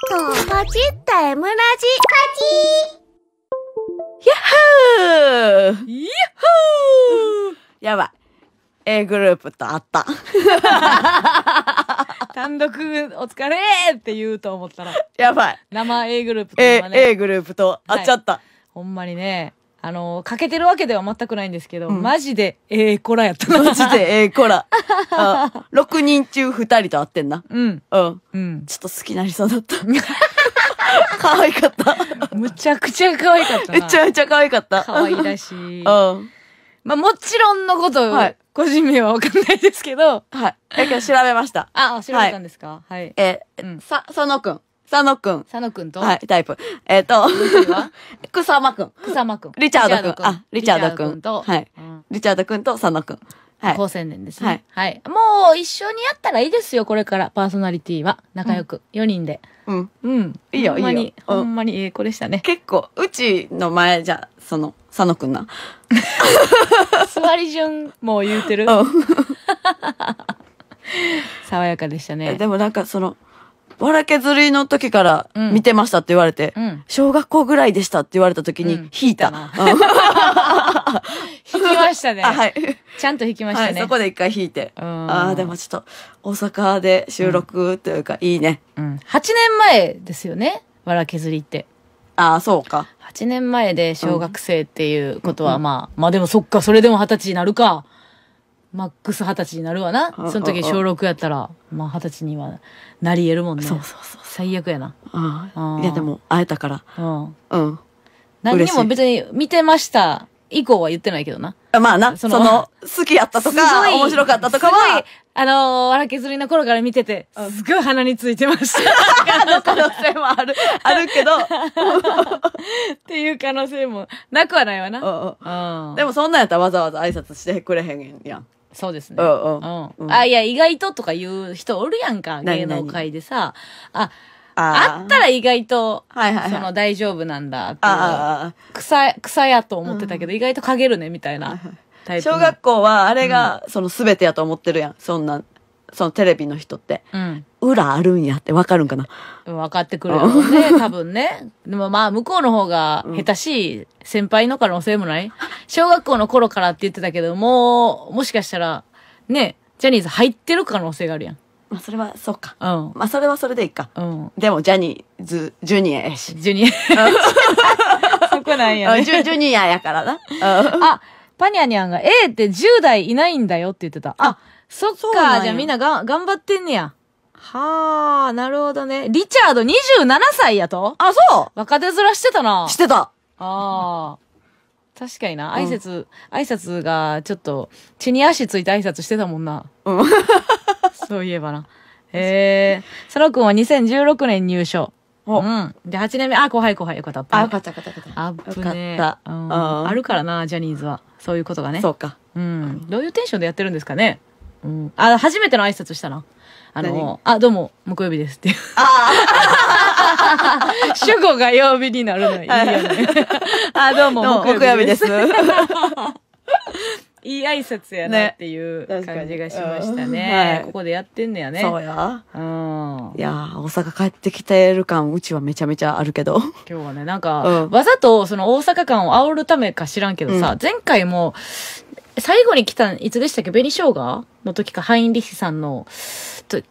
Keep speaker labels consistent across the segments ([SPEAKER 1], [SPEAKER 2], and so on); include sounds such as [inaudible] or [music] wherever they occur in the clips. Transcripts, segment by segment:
[SPEAKER 1] っと、ポチった M ラジ。ポ
[SPEAKER 2] チーやっほー
[SPEAKER 1] ヤッホー
[SPEAKER 3] やばい。A グループと会った。
[SPEAKER 1] 単独お疲れって言うと思ったら。やばい。生 A グループと、ね、A, A グループと会っちゃった、はい。ほんまにね。あの、欠けてるわけでは全くないんですけど、うんマジでええ子らや
[SPEAKER 4] ったな。マジで
[SPEAKER 3] ええ子ら。6人中2人と会ってんな。うん。うん。うん。ちょっと好きなりそうだった。可愛かった。むちゃくちゃ可愛かっためちゃめちゃ可愛かった。可愛らしい。うん。まあもち
[SPEAKER 1] ろんのこと、はい
[SPEAKER 3] 個人名はわかんないですけど、はい。だけど調べました。あ、調べたんですかはい。え、うんさ、佐野くん。佐野くん。佐野くんとはい、タイプ。えっ、ー、と、
[SPEAKER 1] [laughs] 草間くん。草間くん。リチャードくん。あ、
[SPEAKER 3] リチャードくんと、はい、リチ
[SPEAKER 1] ャードくんと佐野くん。はい。高青年ですね。はい。はい。もう一緒にやったらいいですよ、これから。パーソナリティは。仲良く。うん、4人で。うん。うん。いいよ、いいよ。ほんまに、ほんまにええ子でした
[SPEAKER 3] ね。結構、うちの前じゃ、その、佐野くんな。[laughs] 座り順、もう言うてる。うん。[laughs] 爽やかでしたね。でもなんかその、わら削りの時から見てましたって言われて、うん、小学校ぐらいでしたって言われた時に引いた。うん、[laughs] 引きましたね。[laughs] はい。ちゃんと引きましたね。はい、そこで一回引いて。ああ、でもちょっと、大阪で収
[SPEAKER 1] 録というか、いいね、うん。8年前ですよね。わら削りって。ああ、そうか。8年前で小学生っていうことは、まあ、まあでもそっか、それでも二十歳になるか。マックス二十歳になるわな。その時小6やったら、まあ二十歳にはなり得るもんね。そうそうそう。最悪やな。ああ。いやでも会えたから。うん。うん。何にも別に見てました以降は言ってないけどな。まあな、その、その好きやったとか、面白かったとかは。すごい、あのー、荒削りの頃から見てて、すごい鼻についてました。[laughs] の可能性もある、あるけど。っていう可能性もなくはないわな。
[SPEAKER 3] でもそんなんやったらわざわざ挨拶してくれへんやん。そうですね。うんうんあ、
[SPEAKER 1] いや、意外ととか言う人おるやんか、芸能界でさ。あ、あったら意外と、はいはい、はい、その大丈夫なんだってああ、草、草やと思ってたけど、うん、意外と陰るね、みたいな。小学
[SPEAKER 3] 校はあれが、うん、その全てやと思ってるやん、そんな。そのテレビの人って、うん、裏あるんやって分かるんかな
[SPEAKER 1] 分かってくるよね、[laughs] 多分ね。でもまあ、向こうの方が下手しい先輩の可能性もない、小学校の頃からって言ってたけど、もう、もしかしたら、ね、ジャニーズ入ってる可能性があるやん。
[SPEAKER 3] まあ、それは、そうか。うん。まあ、それはそれでいいか。うん。でも、ジャニーズ、ジュニアやし。ジュニア。
[SPEAKER 1] そこなんやね。ジュ、ニ
[SPEAKER 3] アやからな。
[SPEAKER 1] あ、パニャニャンが A って10代いないんだよって言ってた。あそっか、じゃあみんなが、頑張ってんねや。はあ、なるほどね。リチャード27歳やとあ、そう若手面してたな。してた。ああ。確かにな。挨拶、うん、挨拶が、ちょっと、血に足ついて挨拶してたもんな。うん。[laughs] そういえばな。へえ。佐野くんは2016年入所。うん。で、8年目、あ、後輩後輩、よかった。あ、よかった、よかった、よかった。あよかった。うん。あるからな、ジャニーズは。そういうことがね。そうか。うん。どういうテンションでやってるんですかねうん。あ、初めての挨拶したな。あの、あ、どうも、木曜日ですっていう。[laughs] 主語が曜日になるのいいよね。[laughs] あ、どうも、木曜日です。[laughs] いい挨拶やなっていう感じがしましたね。はい、ここでやってんねやね。そうや。うん。
[SPEAKER 3] いや大阪帰ってきてる感、うちはめちゃめちゃあるけど。
[SPEAKER 1] 今日はね、なんか、わざとその大阪感を煽るためか知らんけどさ、前回も、最後に来たいつでしたっけ紅生姜の時か、ハインリッヒさんの、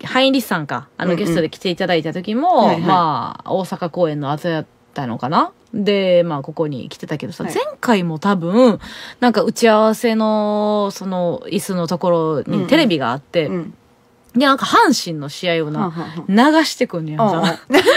[SPEAKER 1] ハインリッヒさんか、あのゲストで来ていただいた時も、うんうん、まあ、大阪公演のあざやったのかなで、まあ、ここに来てたけどさ、はい、前回も多分、なんか打ち合わせの、その、椅子のところにテレビがあって、うんうんで、なんか阪神の試合をな、流してくんねやんか。流して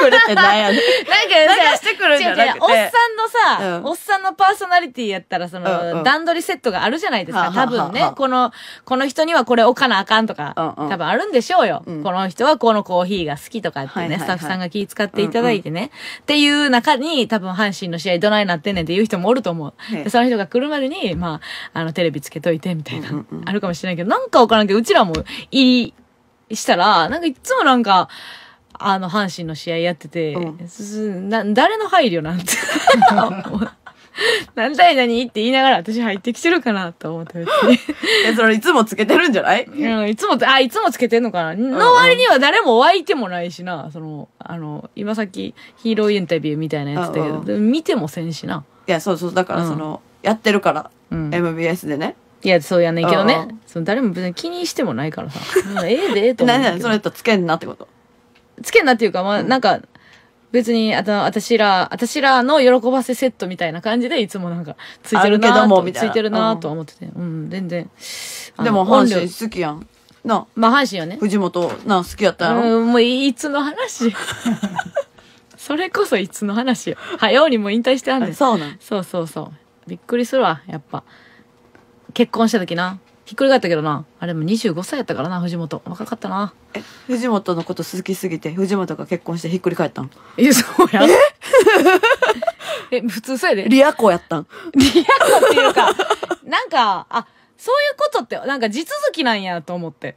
[SPEAKER 4] くるってなんやねん。なんか流して
[SPEAKER 1] くるんじゃなくて。おっさんのさ、おっさんのパーソナリティやったら、その、段取りセットがあるじゃないですか。多分ね、この、この人にはこれ置かなあかんとか、多分あるんでしょうよ。この人はこのコーヒーが好きとかってね、スタッフさんが気使っていただいてね。っていう中に、多分阪神の試合どないなってんねんっていう人もおると思う。その人が来るまでに、まあ、あの、テレビつけといて、みたいな。あるかもしれないけど、なんかわからんけど、うちらもいいりしたら、なんかいつもなんか、あの、阪神の試合やってて、うん、な誰の配慮なんて。何 [laughs] 対何って言いながら私入ってきてるかなと思って別に。それいつもつけてるんじゃないうん、いつも、あ、いつもつけてんのかな、うんうん、の割には誰も湧いてもないしな、その、あの、今さっきヒーローインタビューみたいなやつだけど、うんうん、見てもせんしな。いや、そうそう、だからその、うん、やってるから、うん、MBS でね。いや、そうやねんけどね。その誰も別に気にしてもないからさ。[laughs] ええで、ええと思う何それとつけんなってことつけんなっていうか、まあ、なんか、別に、あた、私ら、私らの喜ばせセットみたいな感じで、いつもなんか、ついてるなけどもとついてるなと思ってて。うん、全然。
[SPEAKER 3] でも本阪神好きやん
[SPEAKER 1] なまあ、阪神よね。藤本な
[SPEAKER 3] 好きやったやろう
[SPEAKER 1] ん、もういいつの話。[laughs] それこそいつの話よ。早うにも引退してはんねん。そうなんそうそうそう。びっくりするわ、やっぱ。結婚した時な。ひっくり返ったけどな。あれも25歳やったからな、藤本。若かったな。え、藤本のこと好きすぎて、藤本が結婚してひっくり返ったんえ、そうや。え [laughs] 普通そうやで。リア子
[SPEAKER 3] やったん。リア子
[SPEAKER 1] っていうか、なんか、あ、そういうことって、なんか地続きなんやと思って。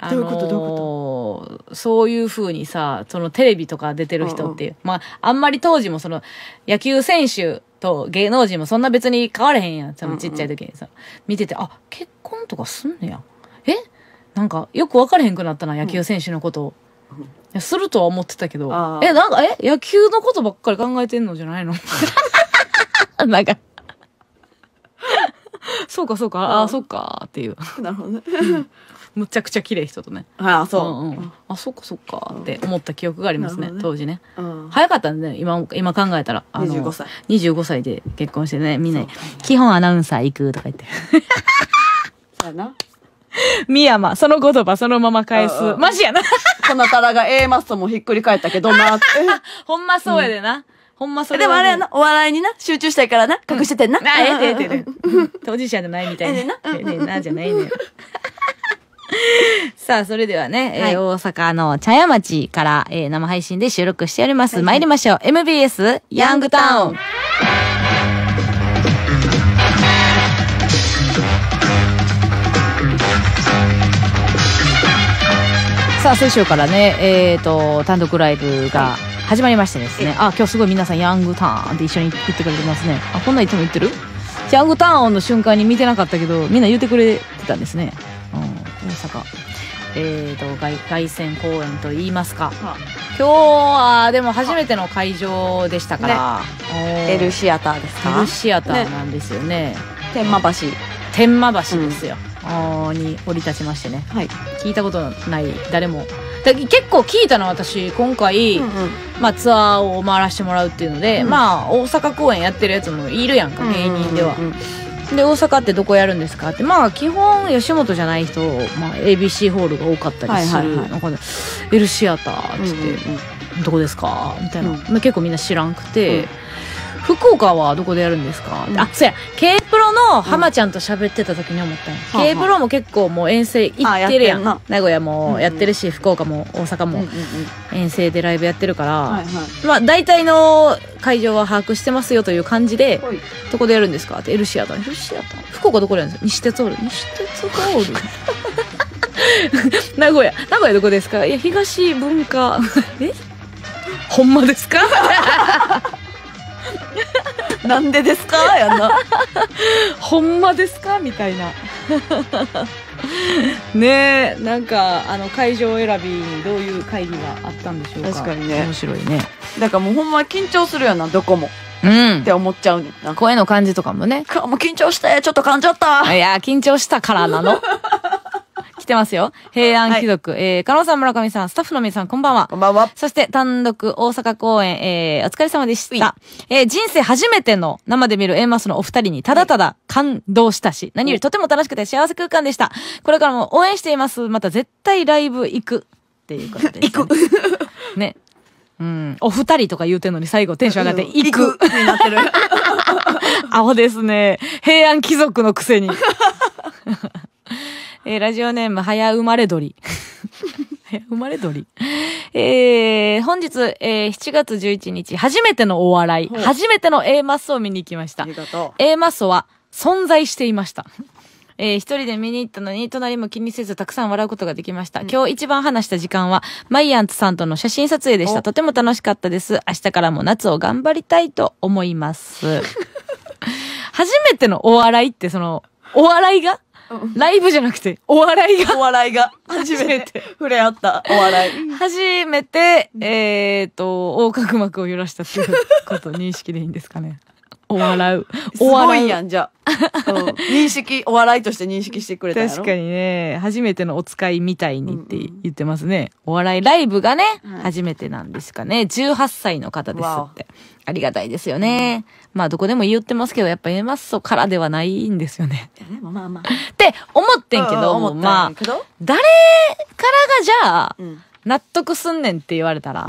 [SPEAKER 1] あのー、どういうことどういうことそういうふうにさ、そのテレビとか出てる人っていう。うんうん、まあ、あんまり当時もその、野球選手と芸能人もそんな別に変われへんやん。そのちっちゃい時にさ、うんうん、見てて、あ、結婚とかすんねや。えなんか、よく分かれへんくなったな、野球選手のことを。うん、するとは思ってたけど、え、なんか、え、野球のことばっかり考えてんのじゃないの [laughs] なんかそうかそうか、ああ、そっか、っていう。なるほどね。むちゃくちゃ綺麗人とね。ああ、そう。うんうん、あ、そっかそっかって思った記憶がありますね、ね当時ね。うん、早かったんで、ね、今、今考えたら。25歳。25歳で結婚してね、みんな、ね、基本アナウンサー行くとか言って。[laughs] そうやな。ミヤその言葉そのまま返す。マジ
[SPEAKER 3] やな。このたらが A マストもひっくり返ったけどなって。
[SPEAKER 1] [laughs] ほんまそうやでな。ほんまそうや。でもあれやな、
[SPEAKER 3] お笑いにな、集中したいからな、隠しててんな。う [laughs] え、ええてえて当事者じゃないみたいな。ええな、じゃ
[SPEAKER 1] ないね [laughs] さあ、それではね、はい、えー、大阪の茶屋町から、えー、生配信で収録しております。はい、参りましょう。MBS ヤングタウン。さあ、先週からね、えっ、ー、と、単独ライブが始まりましてですね。あ、今日すごい皆さんヤングターンって一緒に行ってくれてますね。あ、こんなんいつも言ってるヤングターンの瞬間に見てなかったけど、みんな言ってくれてたんですね。大阪えーと凱外旋公演といいますか今日はでも初めての会場でしたから、エルシアターですかルシアターなんですよね天満橋天満橋ですよ、あーに降り立ちましてねはい、聞いたことない誰もだ結構聞いたの私今回、まあ、ツアーを回らせてもらうっていうので、うんまあ大阪公演やってるやつもいるやんか芸人では、うんうんうんで大阪ってどこやるんですかってまあ基本吉本じゃない人、まあ、ABC ホールが多かったりする、はいはい、エルシアターっつって、うんうんうん、どこですかみたいな、まあ、結構みんな知らんくて。福岡はどこでやるんですか、うん、あ、そうや、K プロの浜ちゃんと喋ってた時に思ったんや。うん、K プロも結構もう遠征行ってるやん。や名古屋もやってるし、うんうん、福岡も大阪も遠征でライブやってるから、まあ大体の会場は把握してますよという感じで、どこでやるんですかって、エルシアタエルシアタ福岡どこでやるんですか西鉄ホール。西鉄ホール名古屋。名古屋どこですかいや、東文化。[laughs] えほんまですか [laughs] [laughs] なんでですかやんな。[laughs] ほんまですかみたいな。[laughs] ねえ、なんか、あの、会場選びにどういう会議があったんでしょうか。確かにね。面白いね。だからもうほんま緊張するよな、どこも。うん。って思っちゃうねん声の感じとかもね。かもう緊張して、ちょっと感じちゃった。いや、緊張したからなの。来てますよ。平安貴族。はい、えー、加納さん、村上さん、スタッフの皆さん、こんばんは。こんばんは。そして、単独大阪公演、えー、お疲れ様でした。えー、人生初めての生で見る A マスのお二人に、ただただ感動したし、何よりとても楽しくて幸せ空間でした。これからも応援しています。また絶対ライブ行く。っ
[SPEAKER 3] ていうことで、ね。[laughs] 行く。
[SPEAKER 1] [laughs] ね。うん。お二人とか言うてんのに最後テンション上がって、行く。になってる。[laughs] 青ですね。平安貴族のくせに。えー、ラジオネーム、早生まれ鳥。[laughs] 生まれ鳥。えー、本日、えー、7月11日、初めてのお笑い、初めての A マッソを見に行きました。A マッソは存在していました。えー、一人で見に行ったのに、隣も気にせずたくさん笑うことができました。うん、今日一番話した時間は、マイアンツさんとの写真撮影でした。とても楽しかったです。明日からも夏を頑張りたいと思います。[laughs] 初めてのお笑いって、その、お笑いがライブじゃなくて、お笑いが。お笑いが。初めて。触れ合った、お笑い。初めて、えっ、ー、と、横隔膜を揺らしたっていうこと認識でいいんですかね。お笑う。お笑う。すごいやん、じゃあ。
[SPEAKER 3] 認識、お笑いとして認識してくれたやろ確かに
[SPEAKER 1] ね、初めてのお使いみたいにって言ってますね。お笑いライブがね、初めてなんですかね。18歳の方ですって。ありがたいですよね。まあ、どこでも言ってますけど、やっぱ A マッソからではないんですよね。でまあまあ。[laughs] って思ってんけど、まあ、誰からがじゃあ、納得すんねんって言われたら、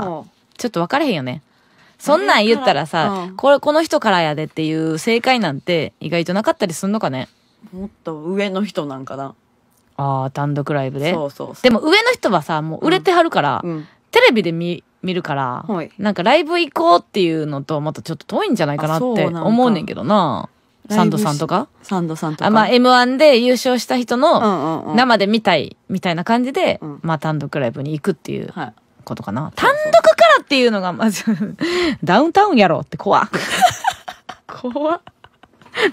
[SPEAKER 1] ちょっと分かれへんよね。
[SPEAKER 4] そんなん言ったら
[SPEAKER 1] さ、うん、これ、この人からやでっていう正解なんて意外となかったりすんのかねもっと上の人なんかな。ああ、単独ライブで。そうそうでも上の人はさ、もう売れてはるから、うん、テレビで見、見るから、はい、なんかライブ行こうっていうのとまたちょっと遠いんじゃないかなって思うねんけどな。サンドさんとかサンドさんとか。あ、まあ、M1 で優勝した人の生で見たいみたいな感じで、うん、まあ単独ライブに行くっていう。はいことかな。単独からっていうのが、まず [laughs] ダウンタウンやろって怖。[laughs] 怖。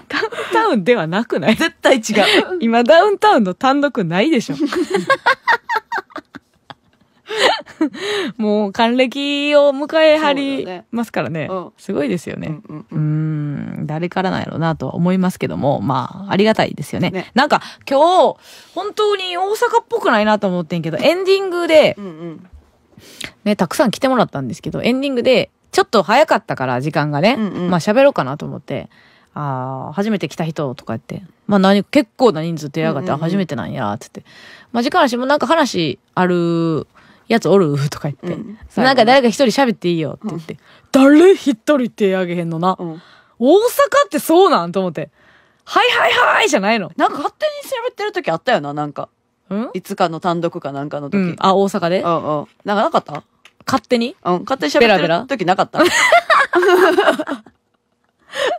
[SPEAKER 1] ダウンタウンではなくない絶対違う。今、ダウンタウンの単独ないでしょ。[laughs] もう還暦を迎えはりますからね。ねすごいですよね。うん、うん、ん、誰からなんやろうなとは思いますけども、まあ、ありがたいですよね。ねなんか今日、本当に大阪っぽくないなと思ってんけど、エンディングで、うんうんね、たくさん来てもらったんですけど、エンディングで、ちょっと早かったから、時間がね、うんうん、まあ喋ろうかなと思って、ああ、初めて来た人とか言って、まあ何、結構な人数出やがって、初めてなんや、つって。まあ時間あしもなんか話あるやつおるとか言って、うん、なんか誰か一人喋っていいよって言って、うん、誰一人手あげへんのな、うん、大阪ってそうなんと思って。はいはいはいじゃないの。
[SPEAKER 3] なんか勝手に喋べてる時あったよな、なんか。いつかの単独かなんかの時。うん、あ、大阪でうんうん。なんかなかった勝手にうん、勝手に喋ってる時なかった。[laughs]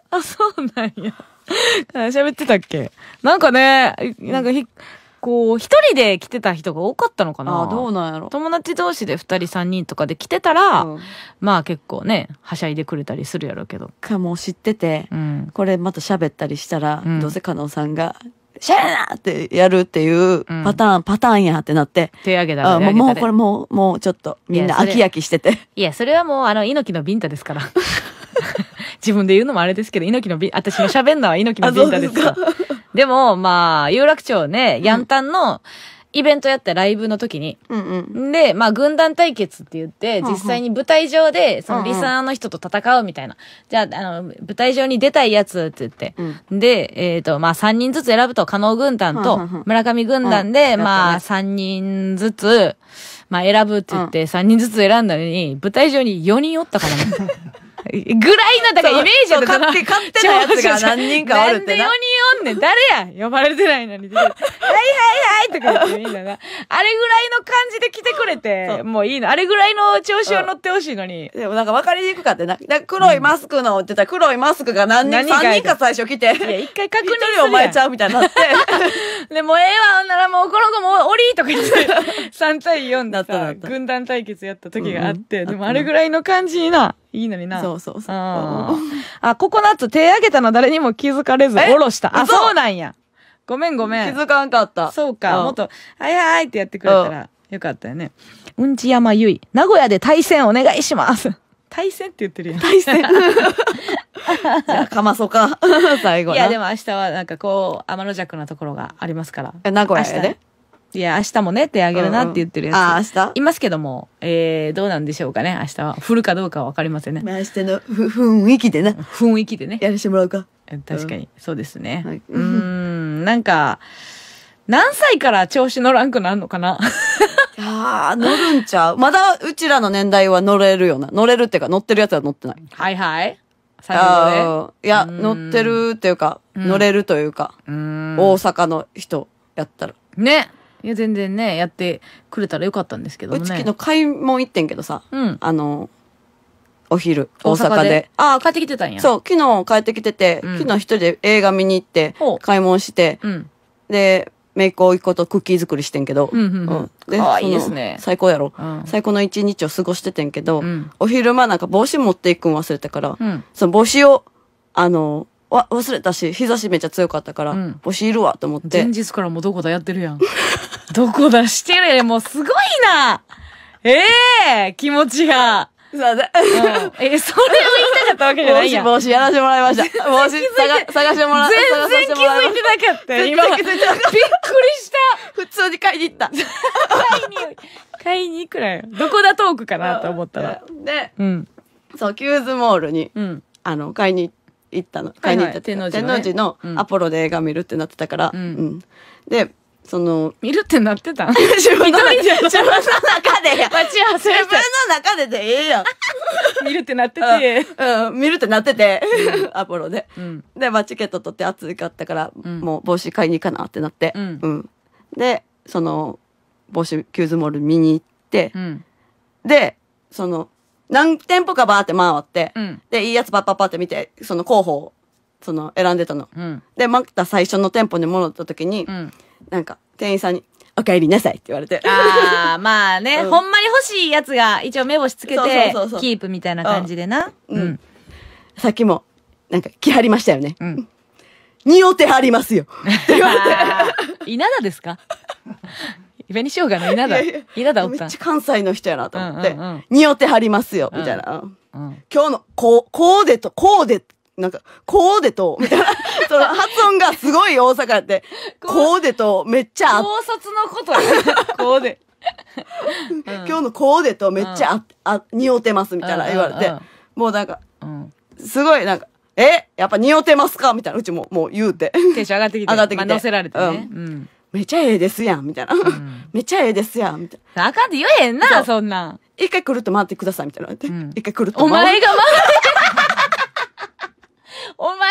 [SPEAKER 1] あ、そうなんや。喋ってたっけなんかね、なんかひ、うん、こう、一人で来てた人が多かったのかなあ、どうなんやろ。友達同士で二人三人とかで来てたら、うん、まあ結構ね、はしゃいでくれたりす
[SPEAKER 3] るやろうけど。かも知ってて、うん、これまた喋ったりしたら、どうせ加納さんが、
[SPEAKER 1] シャラーっ
[SPEAKER 3] てやるっていうパターン、うん、パターンやってなって。手上げだね。もうこれ
[SPEAKER 1] もう、もうちょっとみんな飽き飽きしてて。いや、それはもうあの猪木のビンタですから。[laughs] 自分で言うのもあれですけど、猪木のビン、私の喋るのは猪木のビンタですから。でも、まあ、有楽町ね、ヤンタンの、うんイベントやったライブの時に。うんうん、で、まあ、軍団対決って言って、実際に舞台上で、そのリスナーの人と戦うみたいな。じゃあ、あの、舞台上に出たいやつって言って。うん、で、えっ、ー、と、まあ、3人ずつ選ぶと、加納軍団と村上軍団で、まあ、3人ずつ、まあ、選ぶって言って、3人ずつ選んだのに、舞台上に4人おったからね。[laughs] ぐらいな、だからイメージだった勝手、勝手なやつが何人かおるってな。なんで4人おんねん、誰や呼ばれてないのに。[laughs] はいはいはいとか言ってみんなが。あれぐらいの感じで来てくれて、もういいの。あれぐらいの調子を乗ってほしいのに。でもなんか分かりにくかったな。黒いマ
[SPEAKER 3] スクのってた黒いマスクが何人、3人か最初来て。いや、一回確認するお前ちゃうみたいになっ
[SPEAKER 1] て。[laughs] で、もええわ、ならもうこの子もおりとか言って、3 [laughs] 対4だった軍団対決やった時があって、でもあれぐらいの感じにな。いいのにな。そうそうそう。あ、ココナッツ手あげたの誰にも気づかれず、おろした。あ、そうなんや。ごめんごめん。気づかんかった。そうか。もっと、はいはいってやってくれたらよかったよね。うんちやまゆい。名古屋で対戦お願いします。[laughs] 対戦って言ってるやん。対戦。[laughs] じゃあ、かまそか。[laughs] 最後いや、でも明日はなんかこう、天の弱なところがありますから。名古屋でいや、明日もね、手あげるなって言ってるやつ。うんうん、あ、明日いますけども、えー、どうなんでしょうかね、明日は。降るかどうかはわかりませんね。明日の雰囲気でな。雰囲気でね。やらしてもらうか。確かに、そうですね。はい、うん、なんか、何歳から調子乗らんくなんのかないや乗
[SPEAKER 3] るんちゃう。[laughs] まだうちらの年代は乗れるよな。乗れるっていうか、乗ってるやつは乗ってない。
[SPEAKER 1] はいはい。最後
[SPEAKER 3] で。いや、乗ってるっていうか、乗れるというか、大阪の人やったら。ね。いや、全然ね、やってくれたらよかったんですけどね。うち昨日買い物行ってんけどさ、うん。あの、お昼、大阪で。ああ、帰ってきてたんや。そう、昨日帰ってきてて、うん、昨日一人で映画見に行って、買い物して、うん、で、メイクを一個とクッキー作りしてんけど、うんうんうんであいいですね。最高やろ、うん、最高の一日を過ごしててんけど、うん、お昼間なんか帽子持っていくん忘れたから、うん、その帽子を、あの、わ、忘れたし、日差しめっちゃ強かったから、うん、帽子いるわと
[SPEAKER 1] 思って。前日からもうどこだやってるやん。どこだしてるもうすごいなええー、気持ちが。そうえ、それを言いたかったわけじゃないや帽子、帽子やらせてもらいました。
[SPEAKER 3] 帽子、探、探してもら全然気づいてなかった今、びっくりした。普通に買いに行った。買
[SPEAKER 4] いに、買いに
[SPEAKER 3] 行くらよ。どこだトークかなと思ったら。で、うん。そう、キューズモールに、うん、あの、買いに行ったの。買いに行った。天王寺の。天王寺のアポロで映画見るってなってたから、うん。で、その見るってなってた [laughs] 自分の中で自分の中で分の中ででええやん見るってなってて、うん、見るってなってて、アポロで、うん、で、まあ、チケット取って暑かったから、もう帽子買いに行かなってなって、うんでその帽子キューズモール見に行って、でその何店舗かバーって回って、でいいやつパッパッパって見てその候補をその選んでたの、でまた最初の店舗に戻った時に、なんか、店員さんに、お帰りなさいって言われて。ああ、ま
[SPEAKER 1] あね、うん、ほんまに欲しいやつが一応目星つけて、キープみたいな感じでな。
[SPEAKER 3] うん。さっきも、なんか、着はりましたよね。うん。におてはりますよ。って言われて。稲田ですか紅生姜の稲田。稲田おっためっちゃ関西の人やなと思って。におてはりますよ、みたいな。今日の、こう、こうでと、こうで、なんか、こうでと、みたいな。[laughs] その発音がすごい大阪やって、こうでと、めっちゃあっ高
[SPEAKER 1] 卒のことやね。こうで。[laughs]
[SPEAKER 3] 今日のこうでとめっちゃあ、あ、匂ってますみたいな言われて、もうなんか、すごいなんか、えやっぱ匂ってますかみたいな、うちももう言うて、テンション上がってきて。上がってきて乗せられてね。う
[SPEAKER 4] ん。
[SPEAKER 3] めっちゃええですやん、みたいな。ん [laughs] めちゃええですやん、みたいなめちゃええですやんみたいなあかんって言えへんな、そんな一回くるっと回ってください、みたいな言われて。一回くるっと回って。お前が回
[SPEAKER 4] って。
[SPEAKER 1] お前が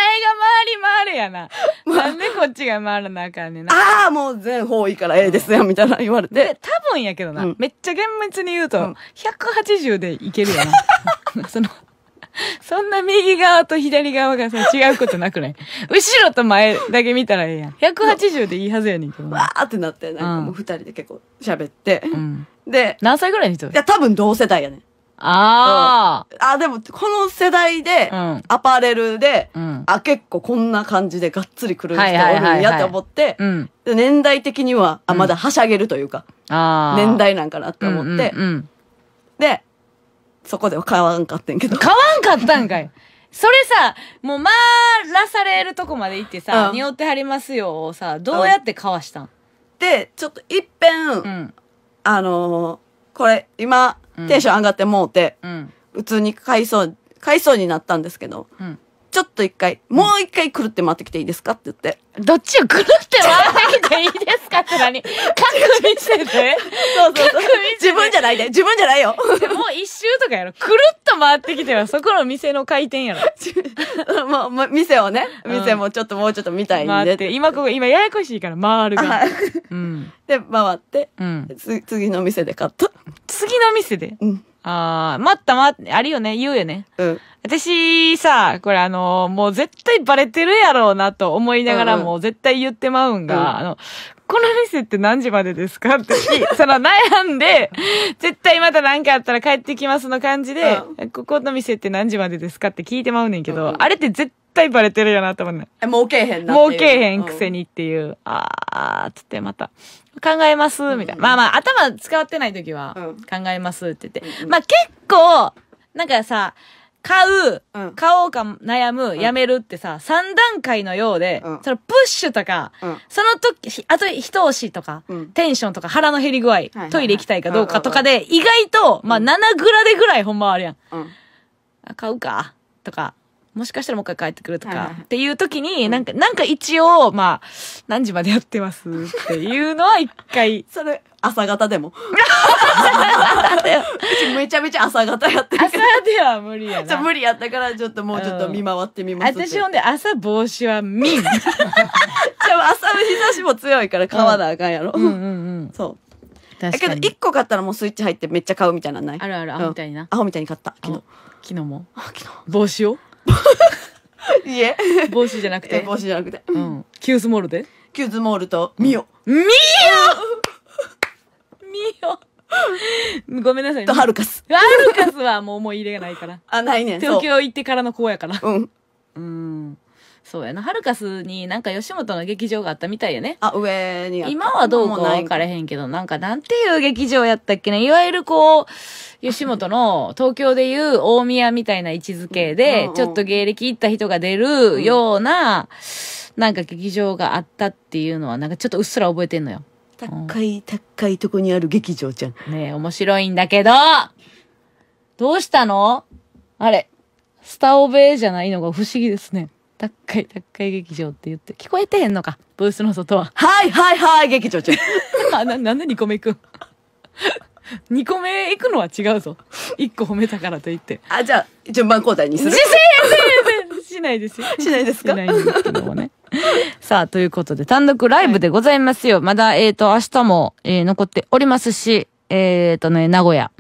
[SPEAKER 1] 回り回るやな。[laughs] なんでこっちが回らなあかんねんな。ああ、もう全方位からええですよ、みたいな言われて。多分やけどな、うん、めっちゃ厳密に言うと、180でいけるやな。[laughs] その、そんな右側と左側がさ、違うことなくない後ろと前だけ見たらええやん。180でいいはずやねんけど。わ
[SPEAKER 3] ーってなって、なんかもう二人で結構
[SPEAKER 1] 喋って。うん、
[SPEAKER 3] で、何歳ぐらいの人いや、多分同世代やねん。ああ、あ、でも、この世代で、うんアパレルで、うん。あ、結構こんな感じでがっつり来る人おはいんいはやいと思っ
[SPEAKER 1] て、うん。
[SPEAKER 3] で年代的には、あ、まだはしゃげるというか、ああ。年代なんかなって思って、うんうんうんで、そこでは買わんかってんけど。買わんかったんかい。
[SPEAKER 1] [laughs] それさ、もうーらされるとこまで行ってさ、にん匂っ
[SPEAKER 3] てはりますよをさ、どうやってかわしたんで、ちょっと一遍、うん。あのーこれ、今、テンション上がってもうて、うん、普通に買いそう、買いそうになったんですけど、うん、ちょっと一回、もう一回くるって回ってきていいですかって言って。どっちをるって回っ
[SPEAKER 1] てきていいですかって何各見せてそうそうそう。自分じゃないで。自分じゃないよ。もう一周とかやろ。くるっと回ってきては、そこの店の回転やろ。[laughs] もう、店をね、店もちょっともうちょっと見たいんで。て。今ここ、今ややこしいから回るが。はいで、回って、次の店で買った。次の店で。うん。ああ、待った待って、あるよね、言うよね。うん。私さ、これあのもう絶対バレてるやろうなと思いながらも、絶対言ってまうんが、うんあの、この店って何時までですかって、その悩んで、[laughs] 絶対また何かあったら帰ってきますの感じで、うん、ここの店って何時までですかって聞いてまうねんけど、うんあれって絶対バレてるよなと思うね。え、儲けへんな儲けへんくせにっていう。うん、
[SPEAKER 2] あつってまた。
[SPEAKER 1] 考えます、みたいな。まあまあ、頭使ってない時は、考えますって言って。まあ結構、なんかさ、買う、買おうか悩む、やめるってさ、3段階のようで、そのプッシュとか、その時、あと一押しとか、テンションとか腹の減り具合、トイレ行きたいかどうかとかで、意外と、まあ7グラでぐらいほんまあるやん。買うかとか、もしかしたらもう一回帰ってくるとか、っていう時に、なんか、なんか一応、まあ、何時までやってますっていうのは一回。[laughs] それ、朝方でも。う
[SPEAKER 3] ちめちゃめちゃ朝方やってる朝では無理やな。無理やったから、ちょっともうちょっと見回ってみます、う私ほんで朝帽子は見ん。[laughs] じゃあ朝の日差しも強いから買わなあかんやろ。うん、うんうんうんそう。だけど一個買ったらもうスイッチ入ってめっちゃ買うみたいなんないあるある、アホみたいな。アホみたいに買った、昨日。昨日も昨日。帽子を [laughs] いえ。帽子じゃなくて。帽子じゃなくて。うん。キュースモールでキュースモールとミオ。ミオミオ
[SPEAKER 1] ごめんなさい、ね。とハルカス。ハルカスはもう思い入れがないから。あ、ないね東京行ってからの子やから。うん。うん。そうやな。ハルカスになんか吉本の劇場があったみたいやね。あ、上にあ今はどうかいからへんけど、なんかなんていう劇場やったっけね。いわゆるこう、吉本の東京でいう大宮みたいな位置づけで、ちょっと芸歴行った人が出るような、なんか劇場があったっていうのは、なんかちょっとうっすら覚えてんのよ。高い、高いとこにある劇場じゃん。ねえ、面白いんだけどどうしたのあれ、スタオベじゃないのが不思議ですね。かいかい劇場って言って、聞こえてへんのか、ブースの外は。はいはいはい劇場ちゃ [laughs] あ、な、なんで2個目行くん2 [laughs] 個目行くのは違うぞ。1個褒めたからといって。あ、じゃあ、順番交代にする。し
[SPEAKER 2] しないですよ。[laughs] しないですかしないんですけどもね。
[SPEAKER 1] さあ、ということで、単独ライブでございますよ。はい、まだ、えっ、ー、と、明日も、えー、残っておりますし、えっ、ー、とね、名古屋。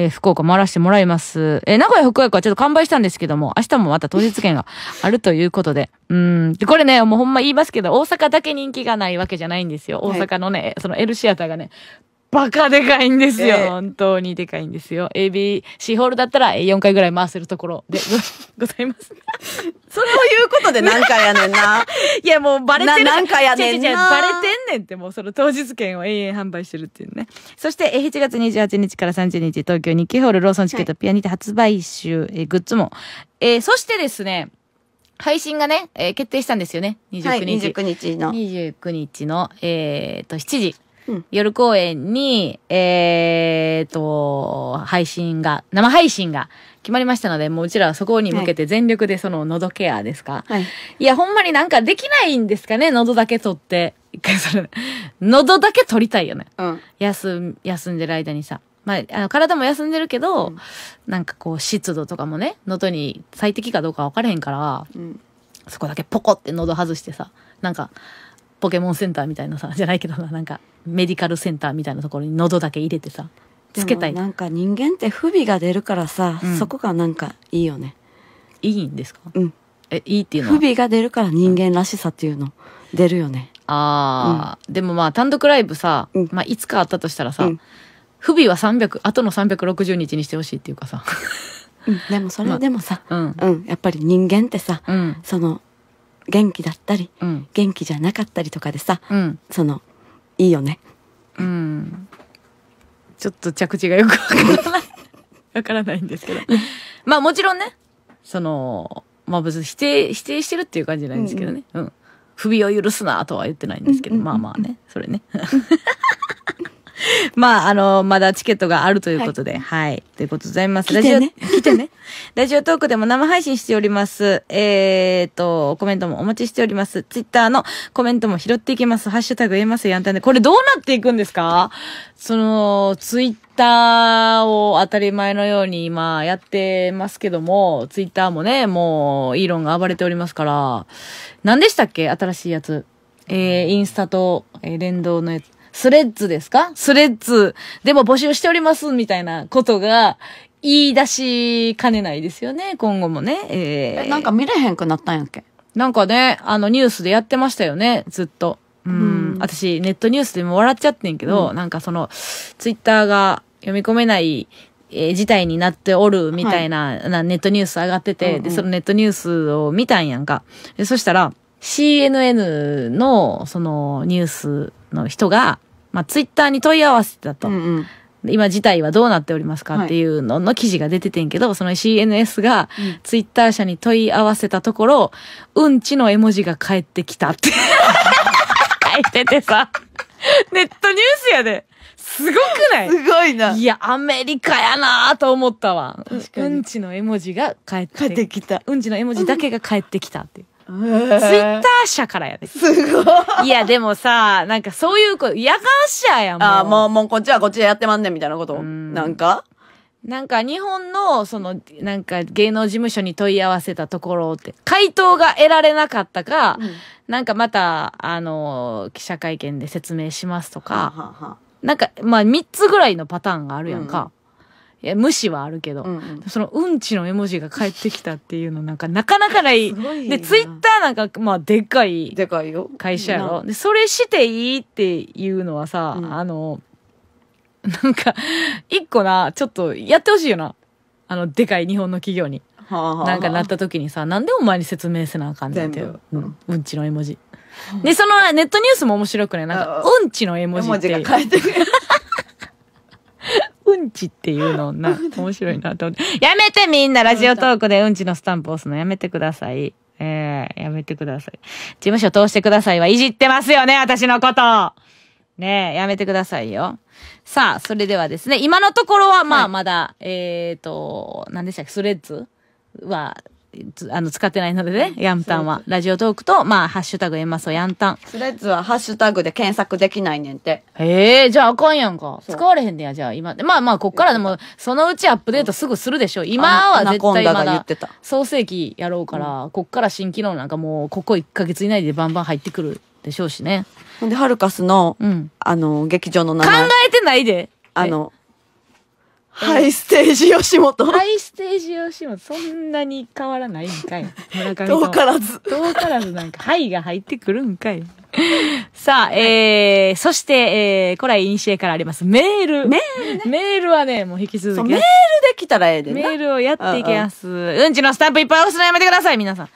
[SPEAKER 1] えー、福岡回らせてもらいます。えー、名古屋、福岡はちょっと完売したんですけども、明日もまた当日券があるということで。うん。で、これね、もうほんま言いますけど、大阪だけ人気がないわけじゃないんですよ。大阪のね、はい、その L シアターがね、バカでかいんですよ、えー、本当にでかいんですよ。ABC ホールだったら4回ぐらい回せるところで [laughs] ございます。それを言うことで何回やねんな。[laughs] いや、もうバレてる。何回やねんな。バレてんねんって、もうその当日券を永遠販売してるっていうね。そして、7月28日から30日、東京日記ホールローソンチケットピアニテ発売週、はい、えグッズも。えー、そしてですね、配信がね、えー、決定したんですよね。29日。はい、29日の。29日の、えー、っと、7時。夜公演に、えー、と、配信が、生配信が決まりましたので、もううちらはそこに向けて全力でその喉ケアですか、はい、いや、ほんまになんかできないんですかね、喉だけ取って。一 [laughs] 回それ、喉だけ取りたいよね。うん、休、休んでる間にさ。まあ、あの体も休んでるけど、うん、なんかこう湿度とかもね、喉に最適かどうか分からへんから、うん、そこだけポコって喉外してさ、なんか、ポケモンセンターみたいなさじゃないけどなんかメディカルセンターみたいなところに喉だけ入れてさつけたい
[SPEAKER 3] なんか人間って不備が出るからさ、うん、そこがなんかいいよね
[SPEAKER 1] いいんですかうんえいいっていうのは不備
[SPEAKER 3] が出るから人間らしさっていうの出るよね
[SPEAKER 1] ああ、うん、でもまあ単独ライブさ、うん、まあ、いつかあったとしたらさ、不備は300あとの360日にしてほしいっていうかさ
[SPEAKER 3] うん、でもそれでもさ、まあ、うんやっぱり人間ってさ、その元気だったり、うん、元気じゃなかったりとかでさ、うん、そのいいよね。うん、ちょっと着地がよくわからない
[SPEAKER 1] [laughs] わからないんですけどまあもちろんねそのまあ別に否定否定してるっていう感じじゃないんですけどね、うん、うん、不備を許すなとは言ってないんですけど、まあまあねそれね。[laughs] [laughs] まあ、あの、まだチケットがあるということで、はい。はい、ということでございます。来てね。ラジオ、[laughs] 来てね。ラジオトークでも生配信しております。えー、っと、コメントもお待ちしております。ツイッターのコメントも拾っていきます。ハッシュタグ言えますやんたんで。これどうなっていくんですかその、ツイッターを当たり前のように今やってますけども、ツイッターもね、もう、イーロンが暴れておりますから、何でしたっけ新しいやつ。えー、インスタと、えー、連動のやつ。スレッズですかスレッズでも募集しておりますみたいなことが言い出しかねないですよね、今後もね。えー、なんか見れへんくなったんやっけなんかね、あのニュースでやってましたよね、ずっと。うん。私、ネットニュースでも笑っちゃってんけど、うん、なんかその、ツイッターが読み込めないえー、事態になっておるみたいなはい、なネットニュース上がってて、うんうん、で、そのネットニュースを見たんやんか。でそしたら、CNN の、その、ニュースの人が、まあ、ツイッターに問い合わせたと。うんうん今事態はどうなっておりますかっていうのの記事が出ててんけど、はい、その CNS がツイッター社に問い合わせたところ、うんちの絵文字が返ってきたって [laughs] 書いててさ、ネットニュースやで。すごくないすごいな。いや、アメリカやなと思ったわ。うんちの絵文字が返ってきた。うんちの絵文字だけが返ってきたっていう。ツイッター社からやで。すごい。いや、でも
[SPEAKER 3] さ、なんかそういうこと、やかん社やもん。ああ、もう、もうこっちはこっちでやってまんねんみたいなことなん
[SPEAKER 1] かなんか日本の、その、なんか芸能事務所に問い合わせたところって、回答が得られなかったか、うん、なんかまた、あの、記者会見で説明しますとか、はあはあ、なんか、まあ3つぐらいのパターンがあるやんか。うんいや無視はあるけど、うんうん、そのうんちの絵文字が返ってきたっていうのなんかなかなかない [laughs] でツイッターなんかまあでかいでかいよ会社やろでそれしていいっていうのはさ、うん、あのなんか一個なちょっとやってほしいよなあのでかい日本の企業に、はあはあ、なんかなった時にさなんでお前に説明せなあかんねんっていう、うん、うんちの絵文字でそのネットニュースも面白くねなんかうんちの絵文字って。うんちっていうのな、面白いなと思って。やめてみんなラジオトークでうんちのスタンプ押すのやめてください。ええー、やめてください。事務所通してくださいはいじってますよね、私のこと。ねえ、やめてくださいよ。さあ、それではですね、今のところは、まあ、まだ、はい、えっ、ー、と、何でしたっけ、スレッズは、あの、使ってないのでね、ヤンタンは。ラジオトークと、まあ、ハッシュタグエマソヤンタン。スレッズはハッシュタグで検索できないねんて。へえ、じゃああかんやんか。使われへんねや、じゃあ今。まあまあ、こっからでも、そのうちアップデートすぐするでしょ。今は絶対まだ、創世記やろうから、うん、こっから新機能なんかもう、ここ1ヶ月以内でバンバン入ってくるでしょうしね。ほんで、ハルカスの、うん、あの、劇場の名前。考えてないで。
[SPEAKER 3] あの、ハイステージ吉本。ハイ
[SPEAKER 1] ステージ吉本、そんなに変わらないんかい。どう遠からず。遠からずなんか、ハイが入ってくるんかい。さあ、えー、そして、えー、古来印象からあります、メール。メール、ね、メールはね、もう引き続き。メールできたらええでメールをやっていきます。うんちのスタンプいっぱい押すのやめてください、皆さん。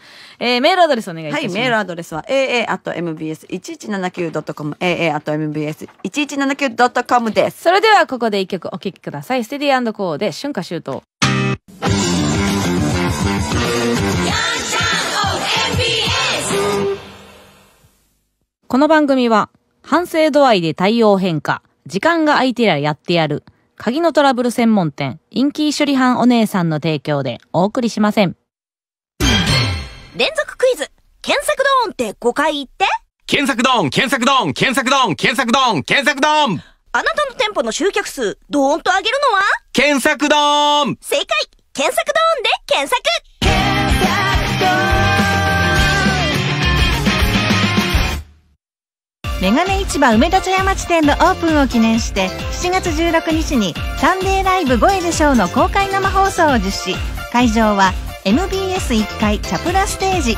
[SPEAKER 1] えー、メールアドレスお願いします。はい、メールアド
[SPEAKER 3] レスは aa.mbs1179.com、aa.mbs1179.com です。それではここで一曲お聴きください。ステデ
[SPEAKER 1] ィアンドコーで春夏秋冬。この番組は、反省度合いで対応変化、時間が空いてりゃやってやる、鍵のトラブル専門店、インキー処理班お姉さんの提供でお送りしません。
[SPEAKER 2] 連続クイズ検索ドーンって5回言って検索ドーン検索ドーン検索ドーン検索ドーン検索ドーンあなたの店舗の集客数、ドーンと上げるのは検索ドーン正解検索ドーンで検索メガネ市場梅田茶屋町店のオープンを記念して7月16日に「サンデーライブゴエでショー」の公開生放送を実施会場は MBS1 階チャプラステージ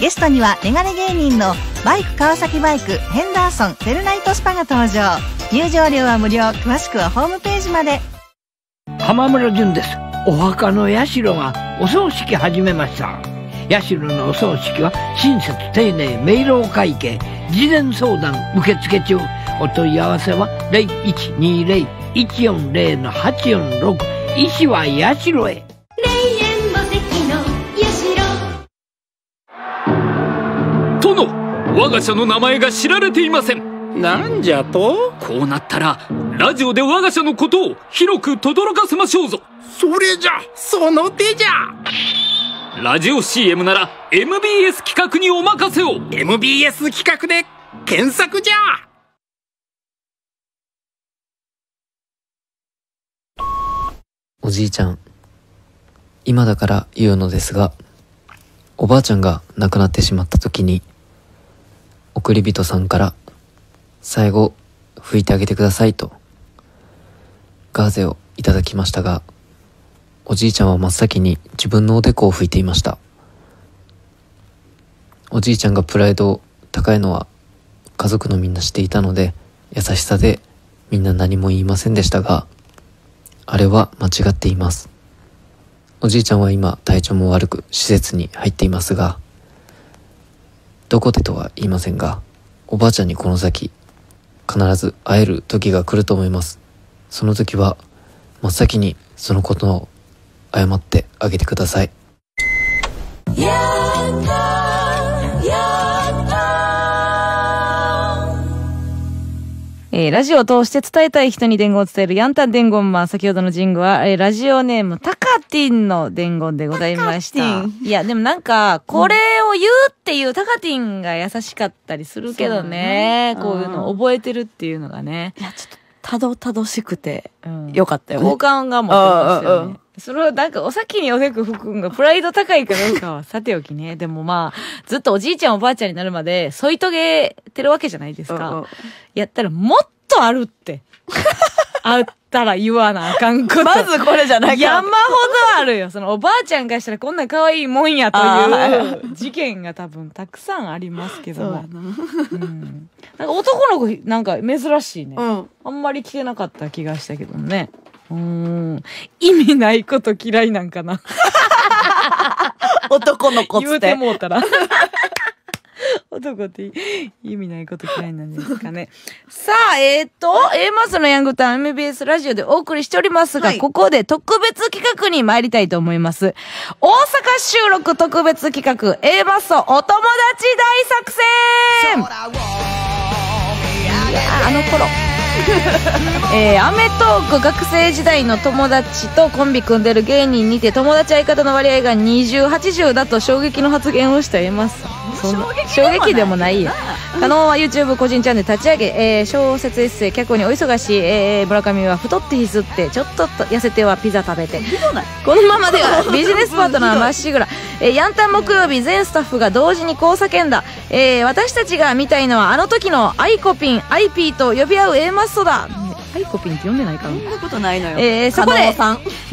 [SPEAKER 2] ゲストにはメガネ芸人のバイク川崎バイクヘンダーソンフェルナイトスパが登場入場料は無料詳しくはホームページまで浜村淳ですお墓の社がお葬式始めました
[SPEAKER 1] 社のお葬式は親切丁寧明朗会計事前相談受
[SPEAKER 3] 付中お問い合わせは0120-140-846
[SPEAKER 2] 医師は社へ我が社の名前が知られていませんなんじゃとこうなったらラジオで我が社のことを広く轟かせましょうぞそれじゃその手じゃラジオ CM なら MBS 企画にお任せを MBS 企画で検索じゃ
[SPEAKER 1] おじいちゃん今だから言うのですが
[SPEAKER 2] おばあちゃんが亡くなってしまった時に送り人さんから、最後、拭いてあげてくださいと、ガーゼをいただき
[SPEAKER 1] ましたが、おじいちゃんは真っ先に自分のおでこを拭いていました。おじいちゃんがプライド高いのは家族のみんなしていたので、優しさでみんな何も言いませんでしたが、あれは間違っています。おじいちゃんは今体調も悪く施設に入っていますが、どこでとは言いませんが、おばあちゃんにこの先、必ず会える時が来ると思います。その時は、真っ先にそのことを謝ってあげてください。えー、ラジオを通して伝えたい人に伝言を伝えるヤンタン伝言マン。先ほどのジングは、えー、ラジオネーム、タカティンの伝言でございました。いや、でもなんか、これを言うっていうタカティンが優しかったりするけどね。うこういうの覚えてるっていうのがね。いや、ちょっと、たどたどしくて、よかったよね、好感が持ってますよね。そのなんかお先におでこ吹くんがプライド高いかどうかはさておきね。[laughs] でもまあ、ずっとおじいちゃんおばあちゃんになるまで添い遂げてるわけじゃないですか。やったらもっとあるって。[laughs] あったら言わなあかんこと。まずこれじゃない山ほどあるよ。そのおばあちゃんがしたらこんな可愛いもんやという事件が多分たくさんありますけども。そうな。うん。なんか男の子なんか珍しいね。うん。あんまり聞けなかった気がしたけどね。うん意味ないこと嫌いなんかな男の子っ言うてもうたら [laughs] 男って意味ないこと嫌いなんですかね。さあ、えっ、と、A マスのヤングタウン MBS ラジオでお送りしておりますが、はいここで特別企画に参りたいと思います。大阪収録特別企画 A マスお友達大作戦いやーあの頃、えー、アメトーク学生時代の友達とコンビ組んでる芸人にて友達相方の割合が2080だと衝撃の発言をしています衝撃でもないや加納は YouTube 個人チャンネル立ち上げ、えー、小説エッセイ脚本にお忙しい、えー、村上は太ってひすってちょっと痩せてはピザ食べてこのままでは [laughs] ビジネスパートナーまっしぐら、えー、ヤンタン木曜日全スタッフが同時にこう叫んだ、えー、私たちが見たいのはあの時のアイコピンアイピーと呼び合う A マラストだはいコピンって読んでないかなそんなことないのよ、えー、そこで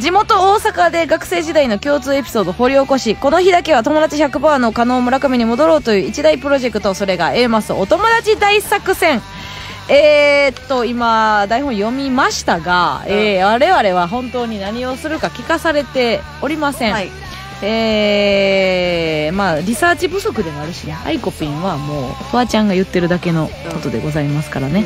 [SPEAKER 1] 地元大阪で学生時代の共通エピソード掘り起こしこの日だけは友達100%の加納村上に戻ろうという一大プロジェクトそれが A マスお友達大作戦えー、っと今台本読みましたが、えー、我々は本当に何をするか聞かされておりません、はいえー、まあ、リサーチ不足でもあるしね、アイコピンはもう、フワちゃんが言ってるだけのことでございますからね。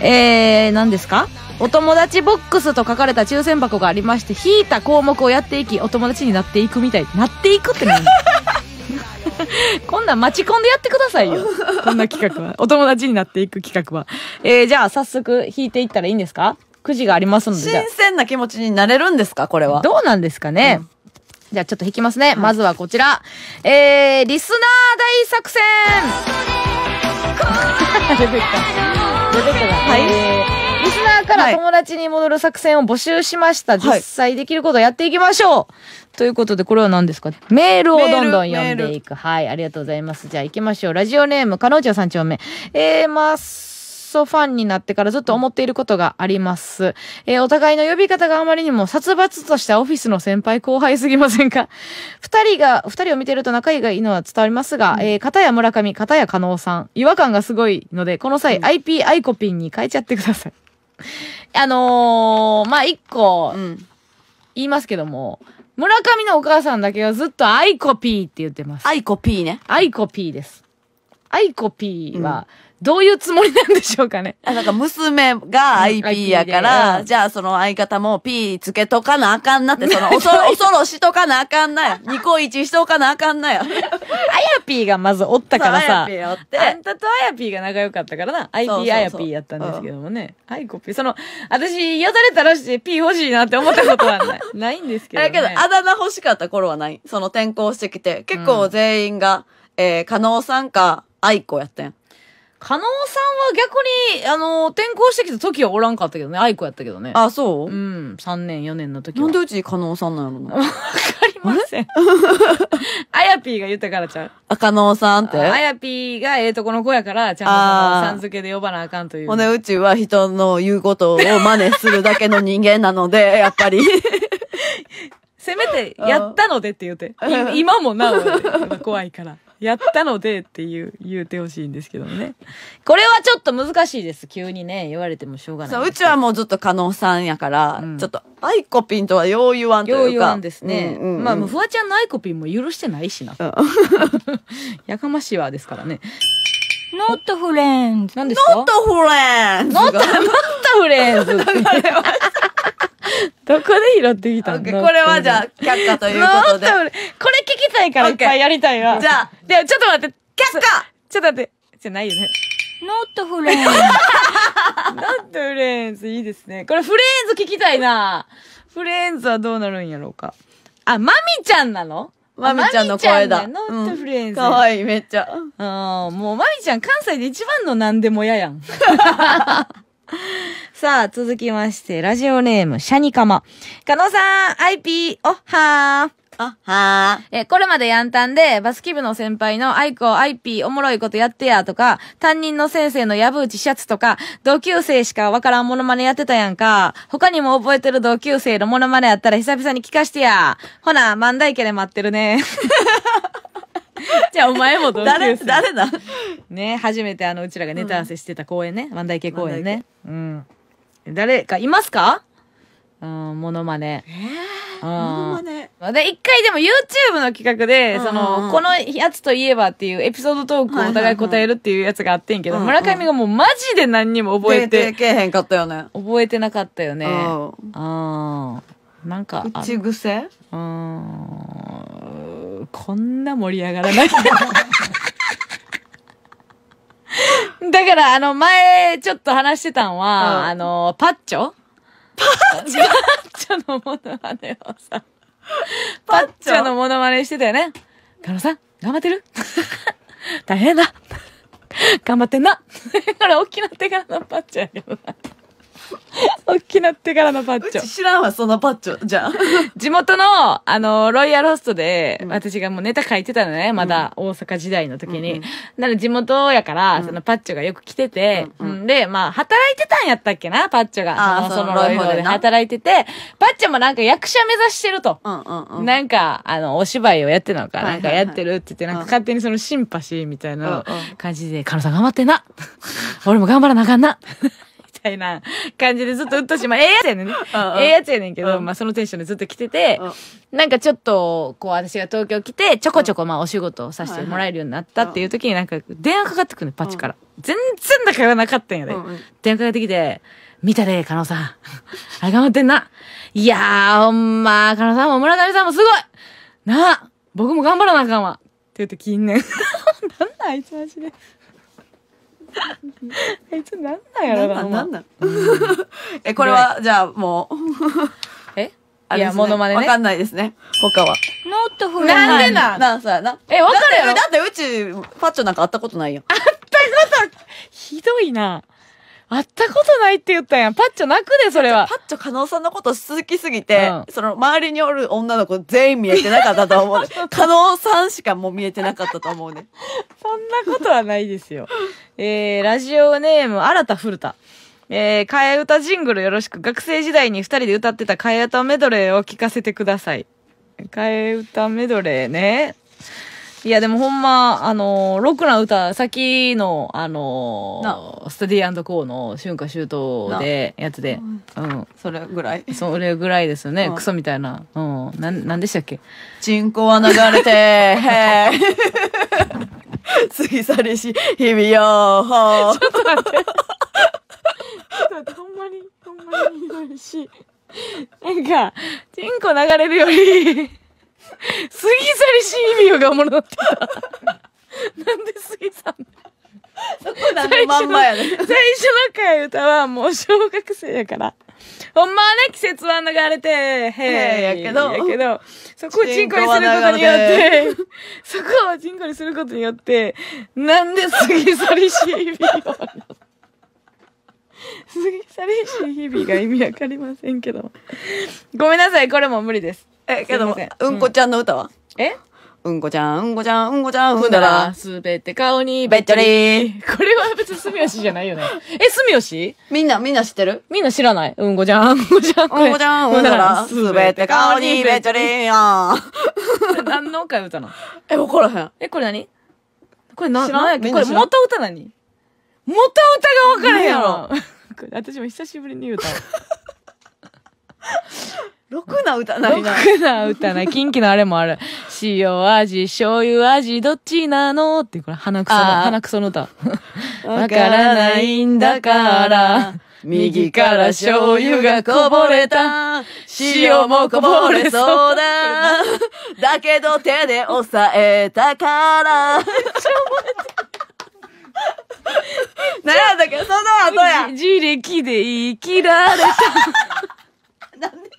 [SPEAKER 1] えー、何ですかお友達ボックスと書かれた抽選箱がありまして、引いた項目をやっていき、お友達になっていくみたい。なっていくって何こんなん待ち込んでやってくださいよ。こんな企画は。お友達になっていく企画は。えー、じゃあ早速引いていったらいいんですかくじがありますので。新鮮な気持ちになれるんですかこれは。どうなんですかね、うんじゃあちょっと引きますね。まずはこちら。えー、リスナー大作戦出てた。出てたはい。えー、リスナーから友達に戻る作戦を募集しました。はい、実際できることをやっていきましょう。ということで、これは何ですかね。メールをどんどん読んでいく。はい、ありがとうございます。じゃあ行きましょう。ラジオネーム、かのうちゃん3丁目。えー、ます。ソファンになってからずっと思っていることがあります。えー、お互いの呼び方があまりにも殺伐としたオフィスの先輩後輩すぎませんか [laughs] 二人が、二人を見てると仲がいいのは伝わりますが、うん、えー、片や村上、片や加納さん、違和感がすごいので、この際、うん、IP アイコピンに変えちゃってください。[laughs] あのー、まあ、一個、うん、言いますけども、村上のお母さんだけはずっとアイコピーって言ってます。アイコピーね。アイコピーです。アイコピーは、うんどういうつもりなんでし
[SPEAKER 3] ょうかね。[laughs] あ、なんか娘が IP やから、うん、じゃあその相方も P つけとかなあかんなって、[laughs] その、恐ろ、ろしとかなあかんなや。ニコイチしとかなあかんなや。あや
[SPEAKER 1] ぴーがまずおったからさ。あやぴーおって。あんたとあやぴーが仲良かったからな。IP あやぴーやったんですけどもね。はい、コピー。その、私、やだれたらして P 欲しいなって思ったことはない [laughs] ないんですけど、ね。だけど、
[SPEAKER 3] あだ名欲しかった頃はない。その転校してきて、結構全員が、うん、えー、加納さんか、愛子やったん。
[SPEAKER 1] 加納さんは逆に、あの転校してきた時はおらんかったけどね。愛子やったけどね。あ、そううん。3年、4年の時は。なんでうち加納さんなのわかりません。[laughs] あやぴーが言ったからちゃう。
[SPEAKER 3] あ、加納さんってあや
[SPEAKER 1] ぴーがええとこの子やから、ちゃんとさん付けで呼ばなあかんという。ほんで、う
[SPEAKER 3] ちは人の言うことを真似するだけの人間なので、やっぱり。[laughs]
[SPEAKER 1] せめて、やったのでって言うて。今もなお、怖いから。やったのでっていう、言うてほしいんですけどね。これはちょっと難しいです。急にね、言われてもしょうがない。そう、うち
[SPEAKER 3] はもうずっと加納さんやから、うん、ちょっと、アイコピン
[SPEAKER 1] とはよう言わんというか。よう言わんですね。うんうんうん、まあ、もうフワちゃんのアイコピンも許してないしな。うん、[laughs] やかましいわですからね。
[SPEAKER 2] ノットフレンズ。何ですかノットフレンズ。ノット、ノット
[SPEAKER 1] フレンズ。[laughs] [laughs] どこで拾ってきたんだこれはじゃあ却下ということで。[laughs] これ聞きたいからいっぱいやりたいわ。じゃあ。でもちょっと待って。却下ちょっと待って。じゃないよね。
[SPEAKER 2] ノ o トフレーンズ。d s
[SPEAKER 1] n フレーンズ、いいですね。これフレンズ聞きたいな。フレンズはどうなるんやろうか。あ、マミちゃんなのまみちゃんの声だ。ノットフレンズ。かわいい、めっちゃ。うん、もうまみちゃん関西で一番の何でもややん。[laughs] [laughs] さあ、続きまして、ラジオネーム、シャニカマ。カノさん、ピー、おっはー。あはー。え、これまでやんたんで、バスキブの先輩のアイコ、アイピー、おもろいことやってや、とか、担任の先生のヤブうちシャツとか、同級生しかわからんモノマネやってたやんか。他にも覚えてる同級生のモノマネやったら久々に聞かしてや。ほな、万代家で待ってるね。じゃあお前も同級誰生。誰だね、初めてあの、うちらがネタ合わせしてた公演ね。万代系公演ね。うん。誰かいますかうん、モノマネ。えー、モノマネ。一回でも YouTube の企画で、うんうんその、このやつといえばっていうエピソードトークをお互い答えるっていうやつがあってんけど、はいはいはい村上がもうマジで何にも覚えてけへんかったよね。覚えてなかったよね。うんああ。なんか口癖うんこんな盛り上がらない [laughs] だからあの前ちょっと話してたんは、うん、あのパッチョパッチョパッチョのものまねをさパッチョのものまねしてたよね狩野さん頑張ってる [laughs] 大変だ頑張ってんな [laughs] これ大きな手柄のパッチョやけどな大きなってからのパッチョ。知らんわ、そのパッチョ。じゃあ。地元の、あの、ロイヤルホストで、うん私がもうネタ書いてたのね、まだ大阪時代の時に。うんうんなので地元やから、うんそのパッチョがよく来てて、うんうんで、まあ、働いてたんやったっけな、パッチョが。ああ、そのロイヤルホストで働いてて、パッチョもなんか役者目指してると。うんうんうん。なんか、あの、お芝居をやってたのか、なんかやってるって言って、なんか勝手にそのシンパシーみたいな感じで、カノさん頑張ってな [laughs] 俺も頑張らなあかんなたいな感じでずっとうっとしま、ええやつやねんええやつやねんけど、まあそのテンションでずっと来てて、なんかちょっと、こう私が東京来て、ちょこちょこまあお仕事をさせてもらえるようになったっていう時になんか電話かかってくるね、パチから。全然からなかったんやで。電話かかってきて、見たで、カノさん。[laughs] あれ頑張ってんな。いやー、ほんま、カノさんも村上さんもすごいなあ、僕も頑張らなあかんわ。って言うと、近年。[laughs] なんだ、あいつマジで。あ [laughs] いつなん
[SPEAKER 4] なんやろななんなん
[SPEAKER 3] [laughs] えこれはじゃあもう [laughs] えあれ、いやモノマネねわかんないですね他はもっと古いなんでななさなえわかるだってうちパッチョなんか会ったことないよ会ったことひどいな会ったことないって言ったやん。パッチョ泣くで、それは。パッチョ加納さんのこと好きすぎて、うん、その周りにおる女の子全員見えてなかったと思う。加 [laughs] 納さんしかもう見えてなか
[SPEAKER 1] ったと思うね。そんなことはないですよ。えー、ラジオネーム、新田古田。えー、替え歌ジングルよろしく。学生時代に二人で歌ってた替え歌メドレーを聞かせてください。替え歌メドレーね。いや、でもほんま、あのー、ロックな歌、さっきの、あのー、スタディーコーの春夏秋冬で、やつで、うん。それぐらいそれぐらいですよね。クソみたいな。うん。なん、なんでしたっけ人口は流れて、へぇ過ぎ去りし、日々よほちょっと待って。ち
[SPEAKER 4] ょっとほんまに、ほんまにひどいし。
[SPEAKER 1] なんか、人口流れるより、ぎ崎りしミオがおもろなってた。なんで
[SPEAKER 4] ぎさんそこだね、まんまやね。最初の
[SPEAKER 1] 回歌はもう小学生やから。ほんまはね、季節は流れて、へえ、やけど、やけど、そこをチンコにすることによって、そこをチンコにすることによって、なんでぎさりしい日々を。ぎさりしい日々が意味わかりませんけど。ごめんなさい、これも無理です。え、けど、うんこちゃんの歌はえ
[SPEAKER 3] うんこちゃん、うんこちゃん、うんこちゃん、うんだら、す
[SPEAKER 1] べて顔にべっちょり。[laughs] これは別に住吉じゃないよね。え、
[SPEAKER 3] 住吉みんな、みんな知ってるみんな知らない。うんこちゃん、うんこちゃん。うんこちゃん、うんだら、すべて顔にべっちょりやん。
[SPEAKER 1] [laughs] 何の歌歌なのえ、わからへん。え、これ何これ何なんやっこれ元歌何元歌がわからへんやろ。[laughs] 私も久しぶりに言うた。ろくな歌ないな。ろくな歌ない。近畿のあれもある。塩味、醤油味、どっちなのって、これ鼻くその、鼻くその歌。わからないんだから。右から醤油がこぼれた。
[SPEAKER 3] 塩もこぼれそうだ。だけど手で押さえたか
[SPEAKER 1] ら。め [laughs] っちゃ覚えて何やったっけその後や。自力で生きられた。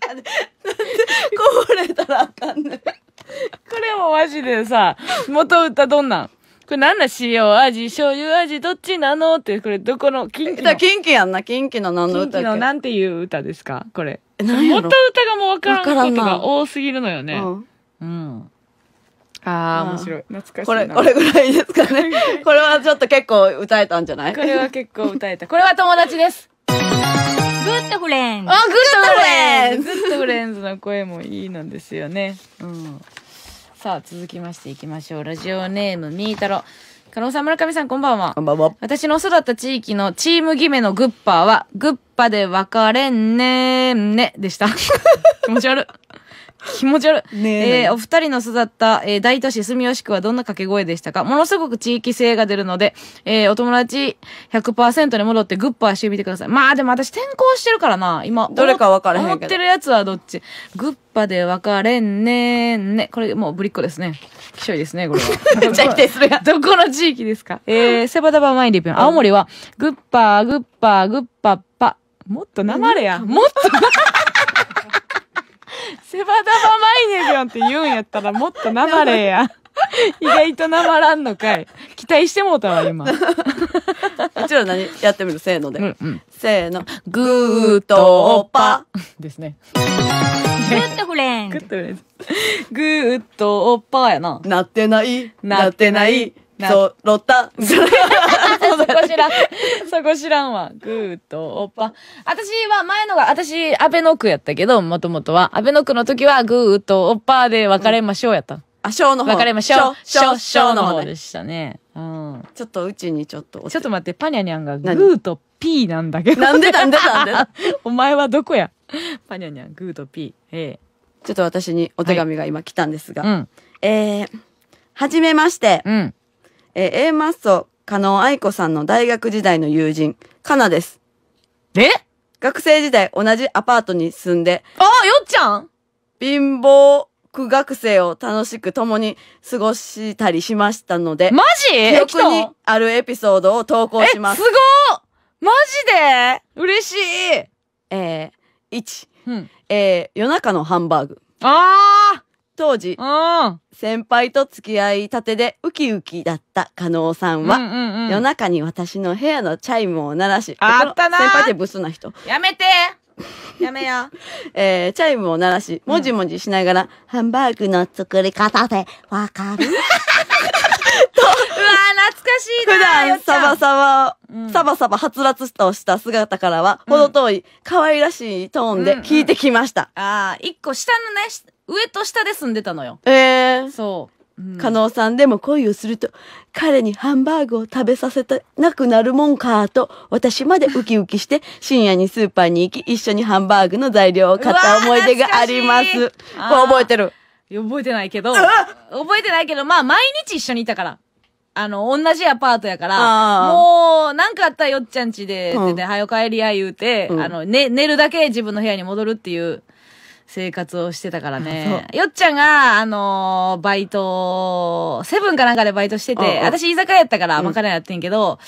[SPEAKER 1] やで。こぼれたらあかんねん。これもマジでさ、元歌どんなんこれなんだ塩味、醤油味、どっちなのって、これどこの、キンキの。キンキやんな、キンキの何のキン歌キのけなんていう歌ですかこれ。え何や元歌がもうわからんことが多すぎるのよね。うんうん。ああ面白い。懐かしいこれ、これぐらい
[SPEAKER 3] ですかね。[laughs] これはちょっと結構歌えたんじゃないこれは結構歌えた。これは
[SPEAKER 1] 友達です。
[SPEAKER 2] グッドフレンズ。あ、グッドフレンズ。グッドフレンズの
[SPEAKER 1] 声もいいなんですよね。うん。さあ、続きましていきましょう。ラジオネーム、みーたろ。加納さん、村上さん、こんばんは。こんばんは。私の育った地域のチーム決めのグッパーは、グッパで分かれんねーんね、でした。[laughs] 気持ち悪。気持ち悪い。ねえー、お二人の育った、えー、大都市住吉区はどんな掛け声でしたかものすごく地域性が出るので、えー、お友達100%に戻ってグッパーしてみてください。まあでも私転校してるからな、今。どれか分からへんけど。思ってるやつはどっちグッパで分かれんねんね。これもうぶりっ子ですね。きしょいですね、これは。[laughs] めっちゃ来てするやん。どこの地域ですかえー、セバダバマイリピン。青森は、グッパー、グッパー、グッパッパ。もっとなまれや。もっとセバダバマイネビョンって言うんやったらもっとなまれや。意外となまらんのかい。期待してもうたわ、今。うちら何やってみるせーので。うんうん
[SPEAKER 3] せーの。グーとパ。ですね。グッドフレングッドフレンズ。グーとパーやな。なってない。なって
[SPEAKER 1] ない。そう、ロッタ。[laughs] そこ知らん。[laughs] そこ知らんわ。グーとオッパ。私は前のが、私、安倍の区やったけど、もともとは。安倍の区の時は、グーとオッパで別れましょうやった。うん、あ、ショーの方。別れましょう。ショー、ショーの方でしたね。うん。ちょっとうちにちょっと。ちょっと待って、パニャニャンがグーとピーなんだけど。なんでなんでなんで [laughs] お前はどこやパニャニャン、グーとピー。え
[SPEAKER 3] え。ちょっと私にお手紙が今来たんですが。はい、うん。えー、はじめまして。うん。えー、A マッソ、加納愛子さんの大学時代の友人、かなです。え学生時代同じアパートに住んで、
[SPEAKER 1] ああ、よっちゃ
[SPEAKER 3] ん貧乏苦学生を楽しく共に過ごしたりしましたので、マジ記憶にあるエピソードを投稿します。す
[SPEAKER 1] ごマジで嬉しい
[SPEAKER 3] えー、1、うん、えー、夜中のハンバーグ。ああ当時、先輩と付き合いたてでウキウキだった加納さんは、うんうんうん、夜中に私の部屋のチャイムを鳴らし、あったな先輩ってブスな人。
[SPEAKER 1] やめてやめよ、
[SPEAKER 3] [laughs] えー、チャイムを鳴らし、もじもじしながら、うん、ハンバーグの作り方でわかると、[laughs]
[SPEAKER 1] うわ懐かしいな普段、サ
[SPEAKER 3] バサバ、サバサバはつらつとした姿からは、ほど遠い、可愛らしいトーンで聞いてきました。う
[SPEAKER 1] んうん、ああ、一個下のね、上と下で住んでたのよ。
[SPEAKER 3] えー、そう。うん、加納さんでも恋をすると彼にハンバーグを食べさせたなくなるもんかと私までウキウキして深夜にスーパーに行き一緒にハンバーグの材料を買った思い出があります。こう覚えて
[SPEAKER 1] る覚えてないけど、覚えてないけど、まあ毎日一緒にいたから。あの、同じアパートやから、もう、なんかあったよっちゃんちで、うん、で、はよ帰りや言うて、うん、あの、ね、寝るだけ自分の部屋に戻るっていう。生活をしてたからね。よっちゃんが、あのー、バイト、セブンかなんかでバイトしてて、私居酒屋やったからまかないやってんけど、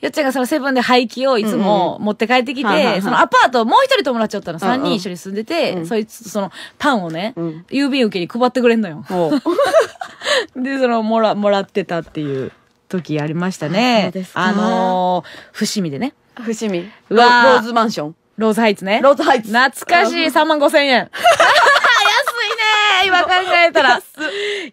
[SPEAKER 1] うん、よっちゃんがそのセブンで廃棄をいつも持って帰ってきて、そのアパート、もう一人友達おったの、三人一緒に住んでて、うん、そいつ、その、パンをね、うん、郵便受けに配ってくれんのよ。[laughs] で、その、もら、もらってたっていう時ありましたね。あのー、伏見でね。伏見。ロローズマンション。ローズハイツね。ローズハイツ。懐かしい、3万5千円。安いね今考えたら。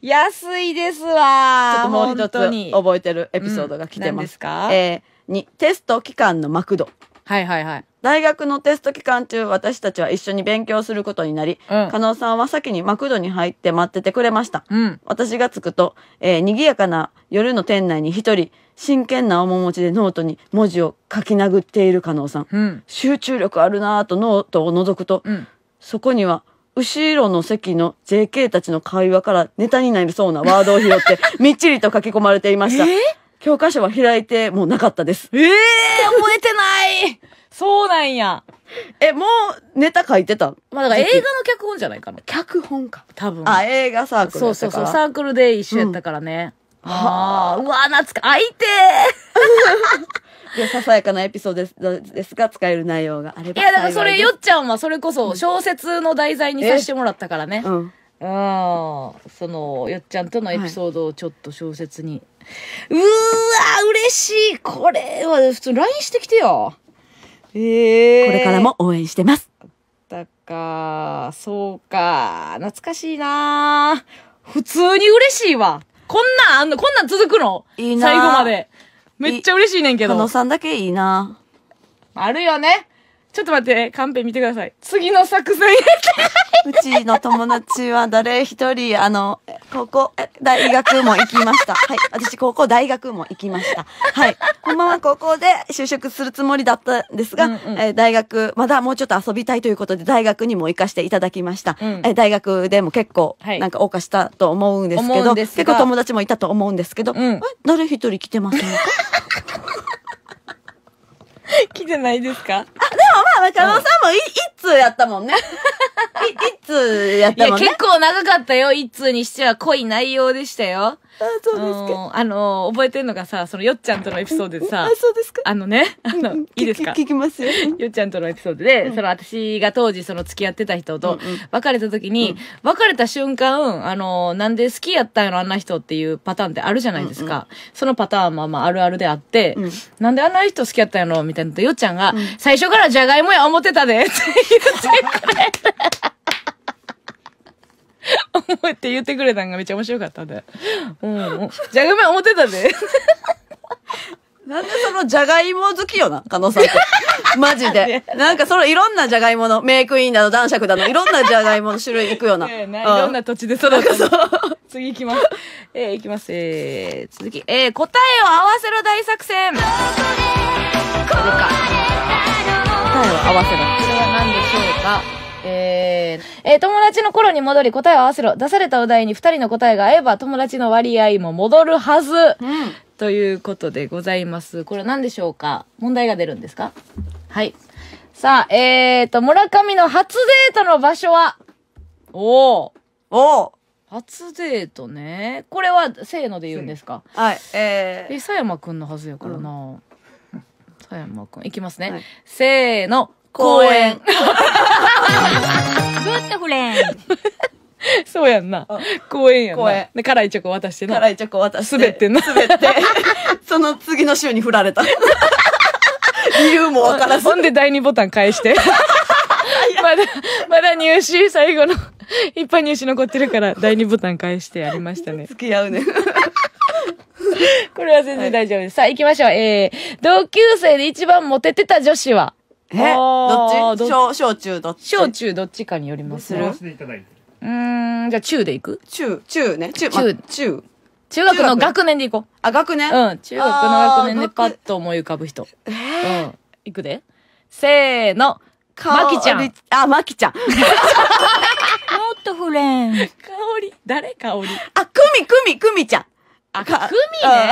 [SPEAKER 1] 安いですわちょっともう一つ覚
[SPEAKER 3] えてるエピソードが来てます。うん、ですかえー、に、テスト期間のマクド。はいはいはい。大学のテスト期間中、私たちは一緒に勉強することになり、うん、加納さんは先にマクドに入って待っててくれました。うん、私が着くと、えー、賑やかな夜の店内に一人、真剣な面持ちでノートに文字を書き殴っている加納さん。うん、集中力あるなぁとノートを覗くと、うん、そこには、後ろの席の JK たちの会話からネタになりそうなワードを拾って、[laughs] みっちりと書き込まれていました。えー、教科書は開いてもうなかったです。ええー、覚えてない
[SPEAKER 1] そうなんや。え、も
[SPEAKER 3] うネタ書いてたまあだから映画の
[SPEAKER 1] 脚本じゃないかな。脚
[SPEAKER 3] 本か。多分。あ、映画サークルそうそうそう、サークルで一緒やった
[SPEAKER 1] からね。うん、はあ。うわ、懐か、あいて [laughs] ささやかなエピ
[SPEAKER 3] ソードで
[SPEAKER 1] すが、使える内容があれば。いや、だからそれ、よっちゃんはそれこそ小説の題材にさせてもらったからね。うん。あそのよっちゃんとのエピソードをちょっと小説に、はい、うーわ嬉しいこれは普通 LINE してきてよええー、これからも
[SPEAKER 3] 応援してます。
[SPEAKER 1] だか、そうか、懐かしいな普通に嬉しいわ。こんなんあんの、こんなん続くのいいな最後まで。めっちゃ嬉しいねんけど。のさんだけいいなあるよね。ちょっと待って、カンペ見てください。次の作戦やって。うち
[SPEAKER 3] の友達は誰一人、あの、高校、大学も行きました。はい。私、高校、大学も行きました。はい。このまは高校で就職するつもりだったんですが、うんうん、え大学、まだもうちょっと遊びたいということで、大学にも行かせていただきました。うん、え大学でも結構、なんか、謳歌したと思うんですけど、はい、結構友達もいたと思うんですけど、うん、え誰一人来てませんか
[SPEAKER 1] [laughs] 来てないですかあ、でもまあ、中野さんもい、一通やったもんね。一通やったもんね。いや、結構長かったよ。一通にしては濃い内容でしたよ。あ、そうですか。あの、覚えてんのがさ、そのよっちゃんとのエピソードでさ、あ、そうですか。あのね、あの、いいですか聞きますよ。よっちゃんとのエピソードで、その私が当時その付き合ってた人と別れた時に、別れた瞬間、あの、なんで好きやったんやろ、あんな人っていうパターンってあるじゃないですか。そのパターンはまああるあるであって、なんであんな人好きやったんやろ、みたいなと、よっちゃんが、最初からじゃがいもや思ってたで、って言ってくれ思って言ってくれたんがめっちゃ面白かったで。うん。じゃがいも
[SPEAKER 3] 思ってたで。[laughs] なんでそのじゃがいも好きよな、加納さんっ [laughs] マジで。なんかそのいろんなじゃがいもの、メイクインだの、男爵だの、いろんなじゃがいもの種類いくよな。ないろんな
[SPEAKER 1] 土地で育てそう。次行きます。えー、行きます。えー、続き。えー、答えを合わせろ大作戦。こ答えを合わせろ。これは何でしょうかえー、えー、友達の頃に戻り答えを合わせろ。出されたお題に二人の答えが合えば友達の割合も戻るはず。うん、ということでございます。これ何でしょうか問題が出るんですかはい。さあ、えーと、村上の初デートの場所はおおお初デートね。これは、せーので言うんですかはい。えー、え、さやまくんのはずやからな。さやまくん、いきますね。はい、せーの、公園。
[SPEAKER 2] [laughs] [laughs]
[SPEAKER 1] そうやんな。公園やん公な園。で、辛いチョコ渡してな。辛いチョコ渡して。滑ってんな滑って。[laughs] その次の週に振られた。[laughs] 理由もわからず。ほんで第2ボタン返して。まだ、まだ入試最後の、一般入試残ってるから第2ボタン返してやりましたね。付き合うね。これは全然大丈夫です。さあ行きましょう。えー、同級生で一番モテてた女子はえどっち小小中どっち小中どっちかによりますう
[SPEAKER 3] ー
[SPEAKER 1] ん、じゃあ中でいく中、中ね。中、中。中中学の学年でいこう。あ、学年うん。中学の学年でパッと思い浮かぶ人。えうん。いくで。せーの。まきちゃん。あ、まきちゃん。[laughs] もっとフレン。香り。誰香り。あ、くみくみくみちゃん。あ、くみね。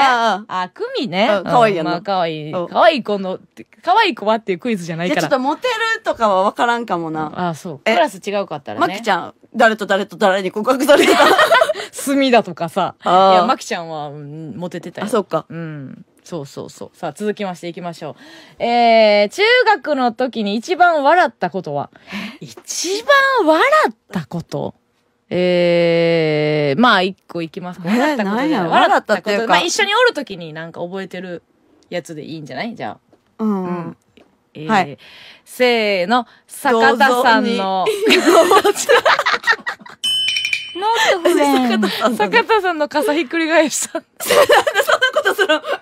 [SPEAKER 1] あ、くみね。かわいいやな。かわいい。かわいい子の、かわいい子はっていうクイズじゃないから。ちょっと
[SPEAKER 3] モテるとかはわからんかも
[SPEAKER 1] な。あ、そう。クラス違うかったらね。まきちゃん、誰と誰と誰に告白されてた [laughs] 墨だとかさ。[laughs] いや、まきちゃんは、モテてたよ。あ、そっか。うん。そうそうそう。さあ、続きましていきましょう。えー、中学の時に一番笑ったことは一番笑ったことえー、まあ、一個いきます笑ったことで。笑ったっていうか。まあ、一緒におるときになんか覚えてるやつでいいんじゃないじゃあ。うん。うんえー、はい。せーの、坂田さんの。なんて不便。坂田さんの傘ひっくり返した。[laughs] なんでそんなことする坂田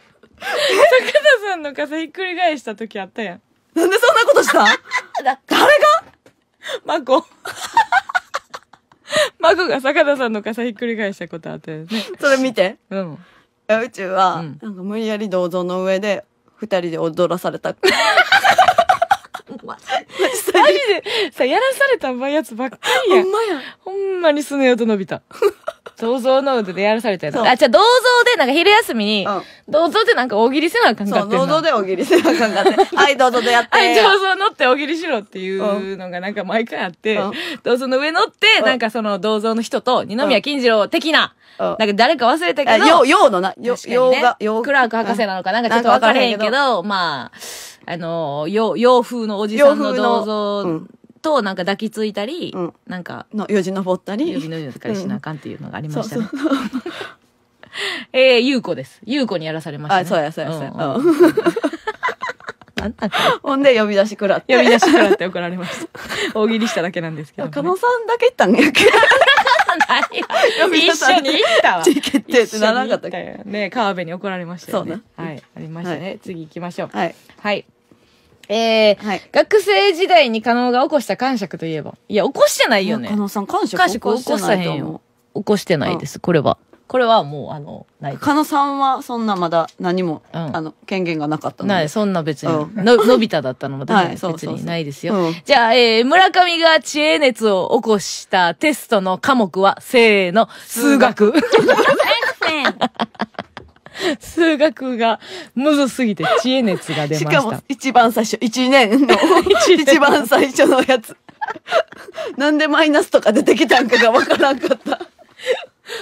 [SPEAKER 1] さんの傘ひっくり返した時あったやん。なんでそんなことした [laughs] 誰がマコ。[laughs] [laughs] 孫が坂田さんの
[SPEAKER 3] 傘ひっくり返したことあってね。それ見て。うん。宇宙は、うん、なんか無理やり銅像の上で、二人で踊らされた。[laughs]
[SPEAKER 1] マジでさ、やらされたやつばっかりや。ほんまや。ほんまにすねよと伸びた。銅 [laughs] 像の腕でやらされたやつ。あ、じゃあ銅像でなんか昼休みに、うん銅像でなんか大喜利せなあかんかそっう、て銅像で大喜利せなあかんかって。[laughs] はい、銅像でやって。はい、銅像乗って大喜利しろっていうのがなんか毎回あってうん、銅像の上乗って、うんなんかその銅像の人と二宮金次郎的な、うんなんか誰か忘れたけあど、よう、ようのな、よう、が、よう。クラーク博士なのかなんかちょっとわからへんけど、まあ、あの、洋洋風のおじさんの銅像となんか抱きついたり、うんなんか、のよじ登ったり指のようにしなあかんっていうのがありましたね。そうそう [laughs] えー、ゆうこです。ゆうこにやらされました、ね。あそうやそうやそうやんんうんんほんで
[SPEAKER 3] 呼び出し食らって呼び出し食らって怒られました。大喜利しただけなんですけど、ね。
[SPEAKER 1] 加納さんだけ行ったんやけど [laughs] 一緒に行ったわ。チケットってならなかったっけ一緒にね。川辺に怒られましたよね。そうねはい。ありましたね。次行きましょう。はいはい。えー、はい、学生時代に加納が起こした感触といえば。いや、起こしてないよね。加納さん、感触感触起こしてないよ。起こしてないです、これは。これはもう、あの、ない。加納さん
[SPEAKER 3] は、そんなまだ何も、うん、あの、権限がなかったのない、そんな別に。の、のび太だったのも、[laughs] はい、
[SPEAKER 1] 別にないですよ。じゃあ、えー、村上が知恵熱を起こしたテストの科目は、せーの、数学。数学 [laughs] 先生数学がむずすぎて知恵熱が出ました。しかも一番最初、一
[SPEAKER 3] 年の [laughs] 一番最初のやつ。なんでマイナスとか出てきた
[SPEAKER 1] んかがわからんかった。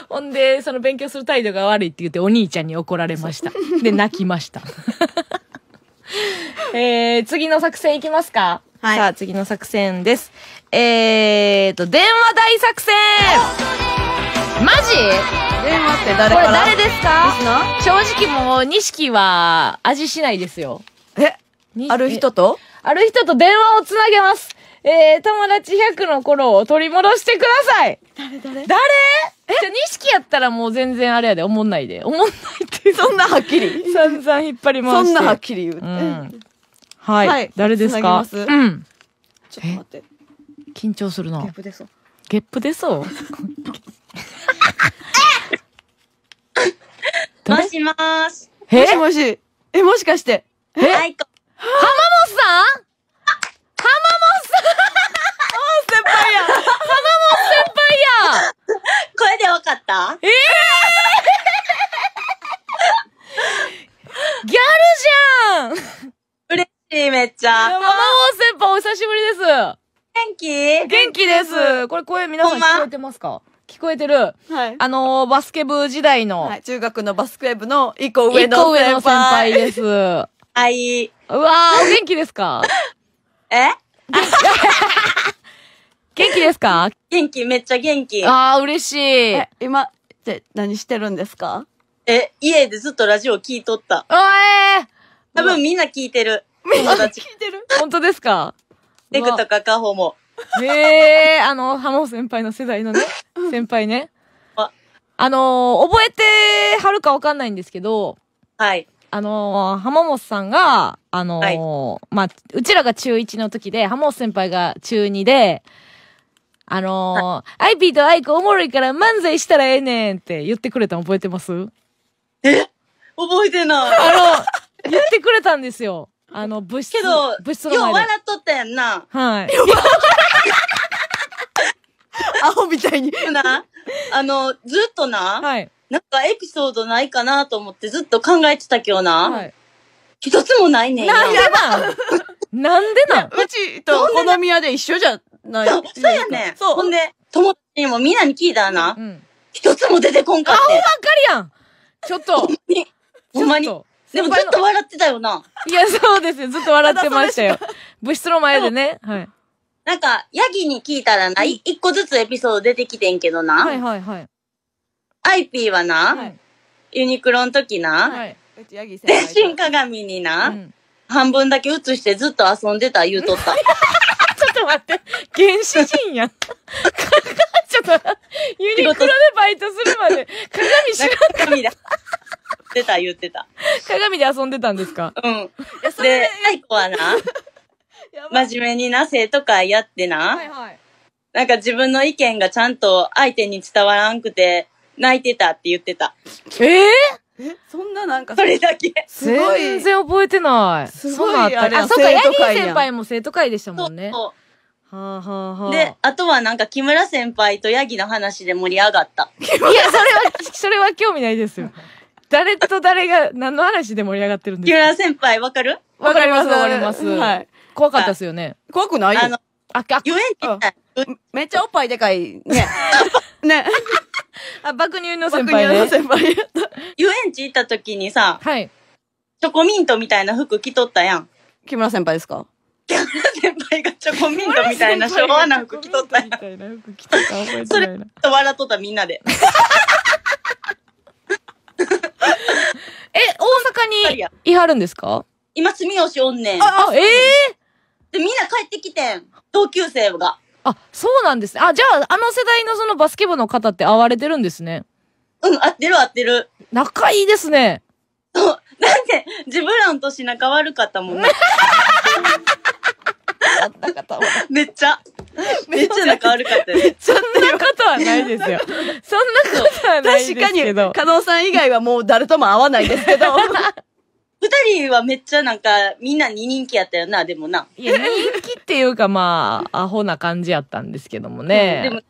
[SPEAKER 1] ほんで、その勉強する態度が悪いって言ってお兄ちゃんに怒られました。で、泣きました。[laughs] えー、次の作戦いきますかはい。さあ、次の作戦です。えーと、電話大作戦マジ電話って誰これ誰ですか正直もう、錦は味しないですよ。えある人とある人と電話をつなげます。えー、友達100の頃を取り戻してください
[SPEAKER 4] 誰誰
[SPEAKER 3] 誰
[SPEAKER 1] えじゃ、錦やったらもう全然あれやで、おもんないで。おもんないって。
[SPEAKER 3] そんなはっきり散々引っ張
[SPEAKER 1] り回して。そんなはっきり言う。うん。はい。はい、誰ですかうん。ちょっと待って。緊張するな。ゲップ出そう。ゲップ出そうもし
[SPEAKER 3] もーし。えもしもし。え、もしかして。え浜本さん浜本
[SPEAKER 2] さん [laughs] お先輩や浜本先輩やこれでわかったええー、ギャルじゃん嬉しい、めっちゃ。浜
[SPEAKER 1] 本先輩お久しぶりです。元気元気です。これ声皆さん聞こえてますか聞こえてる。はい。あのー、バスケ部時代の。はい。中学のバスケ部の
[SPEAKER 2] 一個上の先輩。一個上の先輩です。はい。うわー、お元気ですか [laughs] え
[SPEAKER 1] [laughs]
[SPEAKER 2] 元気ですか元気、めっちゃ元気。
[SPEAKER 3] あー、嬉しい。今、って何してるんですか
[SPEAKER 2] え、家でずっとラジオ聞いとった。おえー、多分みんな聞いてる。みんな聞いてる。本当ですかデグとかカホも。[laughs] へえ、あの、浜本
[SPEAKER 1] 先輩の世代のね、先輩ね。ああのー、覚えてはるかわかんないんですけど、はい。あのー、浜本さんが、あのーはい、まあ、うちらが中1の時で、浜本先輩が中2で、あのー、アイピーとアイコおもろいから漫才したらええねんって言ってくれたの覚えてますえ覚えてない。あの、言ってくれたんですよ。あの、物質。けど、物質今日笑
[SPEAKER 2] っとったやんな。はい。[laughs] アホみたいに。な、あの、ずっとな、はい。なんかエピソードないかなと思ってずっと考えてたけどな、はい。一つもないねん。なんでなんなんでなんうちとお好み屋で一緒じゃないそうそうやねん。そう。ほんで、友達にもみんなに聞いたらな、うん、一つも出てこんかった。アホばっかりやんちょっと。ほんまに。ほんまに。でもずっと笑ってたよな。いや、そうですよ。ずっと笑ってましたよ。部室の前でね。はい。なんか、ヤギに聞いたらな、一、個ずつエピソード出てきてんけどな。はいはいはい。アイピーはな、はい、ユニクロの時な、はい、電信鏡にな、うん、半分だけ映してずっと遊んでた言うとった。[laughs] ちょっと待って、原始人やん。[laughs] ちょ
[SPEAKER 1] っと、ユニクロでバイトするまで、鏡知らんか。鏡た。って
[SPEAKER 2] た、言ってた。鏡で遊んでたんですかうん。で、最後はな、真面目にな、生徒会やってな、はいはい、なんか自分の意見がちゃんと相手に伝わらんくて、泣いてたって言ってた。えー、えそんななんかそれだけ。すごい。全
[SPEAKER 1] 然覚えてない。すごいあれ。あ、そうか、ヤギ先輩
[SPEAKER 2] も生徒会でしたもんね。そうそうはあはあはあ、で、あとはなんか木村先輩とヤギの話で盛り上がった。いや、それは、それは興味ないですよ。誰と
[SPEAKER 1] 誰が何の話で盛り上がってるんですか村先輩、わかるわかります、わかります。はい。怖かったですよね。怖くないあの、あ、あ、遊園地めっちゃおっぱいでかい。ね。
[SPEAKER 2] [laughs] ね。あ爆乳の先輩の先輩やった。[laughs] 遊園地行った時にさ、はい。チョコミントみたいな服着とったやん。
[SPEAKER 3] 木村先輩ですか先
[SPEAKER 2] 輩がチョコミントみたいな昭和な服着とったやん。みたいな服着とったそれ、笑っとったみんなで。[laughs] [laughs] え、大阪に
[SPEAKER 1] いはるんですか
[SPEAKER 2] 今、住吉おんねん。あ、あええー、で、みんな帰ってきてん。同級生が。あ、そうなんですね。あ、じゃあ、あの世代の
[SPEAKER 1] そのバスケ部の方って会われてるんですね。
[SPEAKER 2] うん、会ってる会ってる。仲いいですね。そう。だって、自分らの年仲悪かったもんね。[laughs] あった方は。めっちゃ。
[SPEAKER 3] めっちゃ仲悪かったよね。
[SPEAKER 2] そんなこ
[SPEAKER 3] とはないです
[SPEAKER 4] よ。そん
[SPEAKER 2] なことはないですけど。確かに、加納さん以外はもう誰とも会わないですけど。[laughs] 二人はめっちゃなんか、みんなに人気やったよな、でもな。いや、人
[SPEAKER 1] 気っていうかまあ、アホな感じやったんですけどもね。うん、で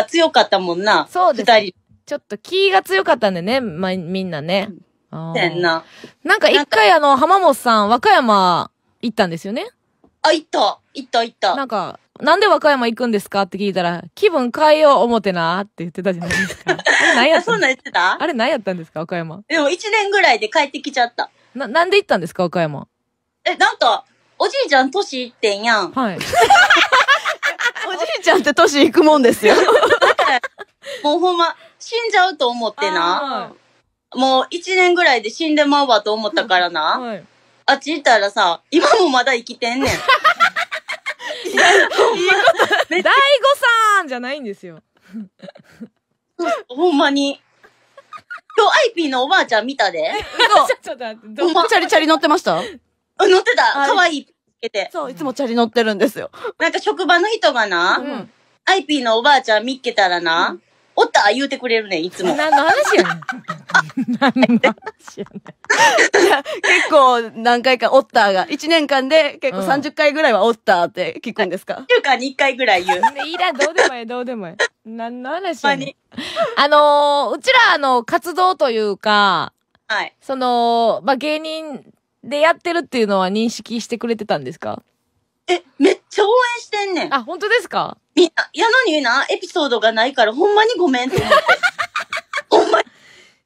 [SPEAKER 2] も、強かったもんな。
[SPEAKER 1] そうです。二人。ちょっと気が強かったんでね、まあ、みんなね。うん、せな。なんか一回あの、浜本さん、和歌山行ったんですよね。あ、行った。行った、行った。なんか、なんで和歌山行くんですかって聞いたら、気分変えよう思ってなって言ってたじゃないですか。あれ何やったんです
[SPEAKER 2] か [laughs] あれ何やっ
[SPEAKER 1] たんですか和歌山。
[SPEAKER 2] でも1年ぐらいで帰ってきちゃった。な、なんで行ったんですか和歌山。え、なんか、おじいちゃん年いってんやん。はい。[laughs] おじいちゃんって年いくもんですよ。[laughs] もうほんま、死んじゃうと思ってな。もう1年ぐらいで死んでまうわと思ったからな。はいあっち行ったらさ、今もまだ生きてんねん。いや、ほんま、大悟さんじゃないんですよ。ほんまに。今日、アイピーのおばあちゃん見たで。[laughs] ちょっと待って、どうチャリチャリ乗ってました乗ってた。かわいいけて。そう、いつもチャリ乗ってるんですよ。なんか職場の人がな、うん、アイピーのおばあちゃん見っけたらな、うんおった言うてくれるね、いつも。何の話やねん。[laughs] 何の話
[SPEAKER 3] やねん。結構何回かおったが、1年間で結構30
[SPEAKER 1] 回ぐらいはおったって聞くんですか、うん、?1 週間に1回ぐらい言う。いらどうでもええ、どうでもええ。何の話やねん。あのー、うちらの活動というか、はい。その、まあ、芸人でやってるっていうのは認識してくれてたんですか
[SPEAKER 2] え、めっ超応援してんねん。あ、本当ですかみんな、やのにな、エピソードがないからほんまにごめんって思って。[laughs] ほんまに。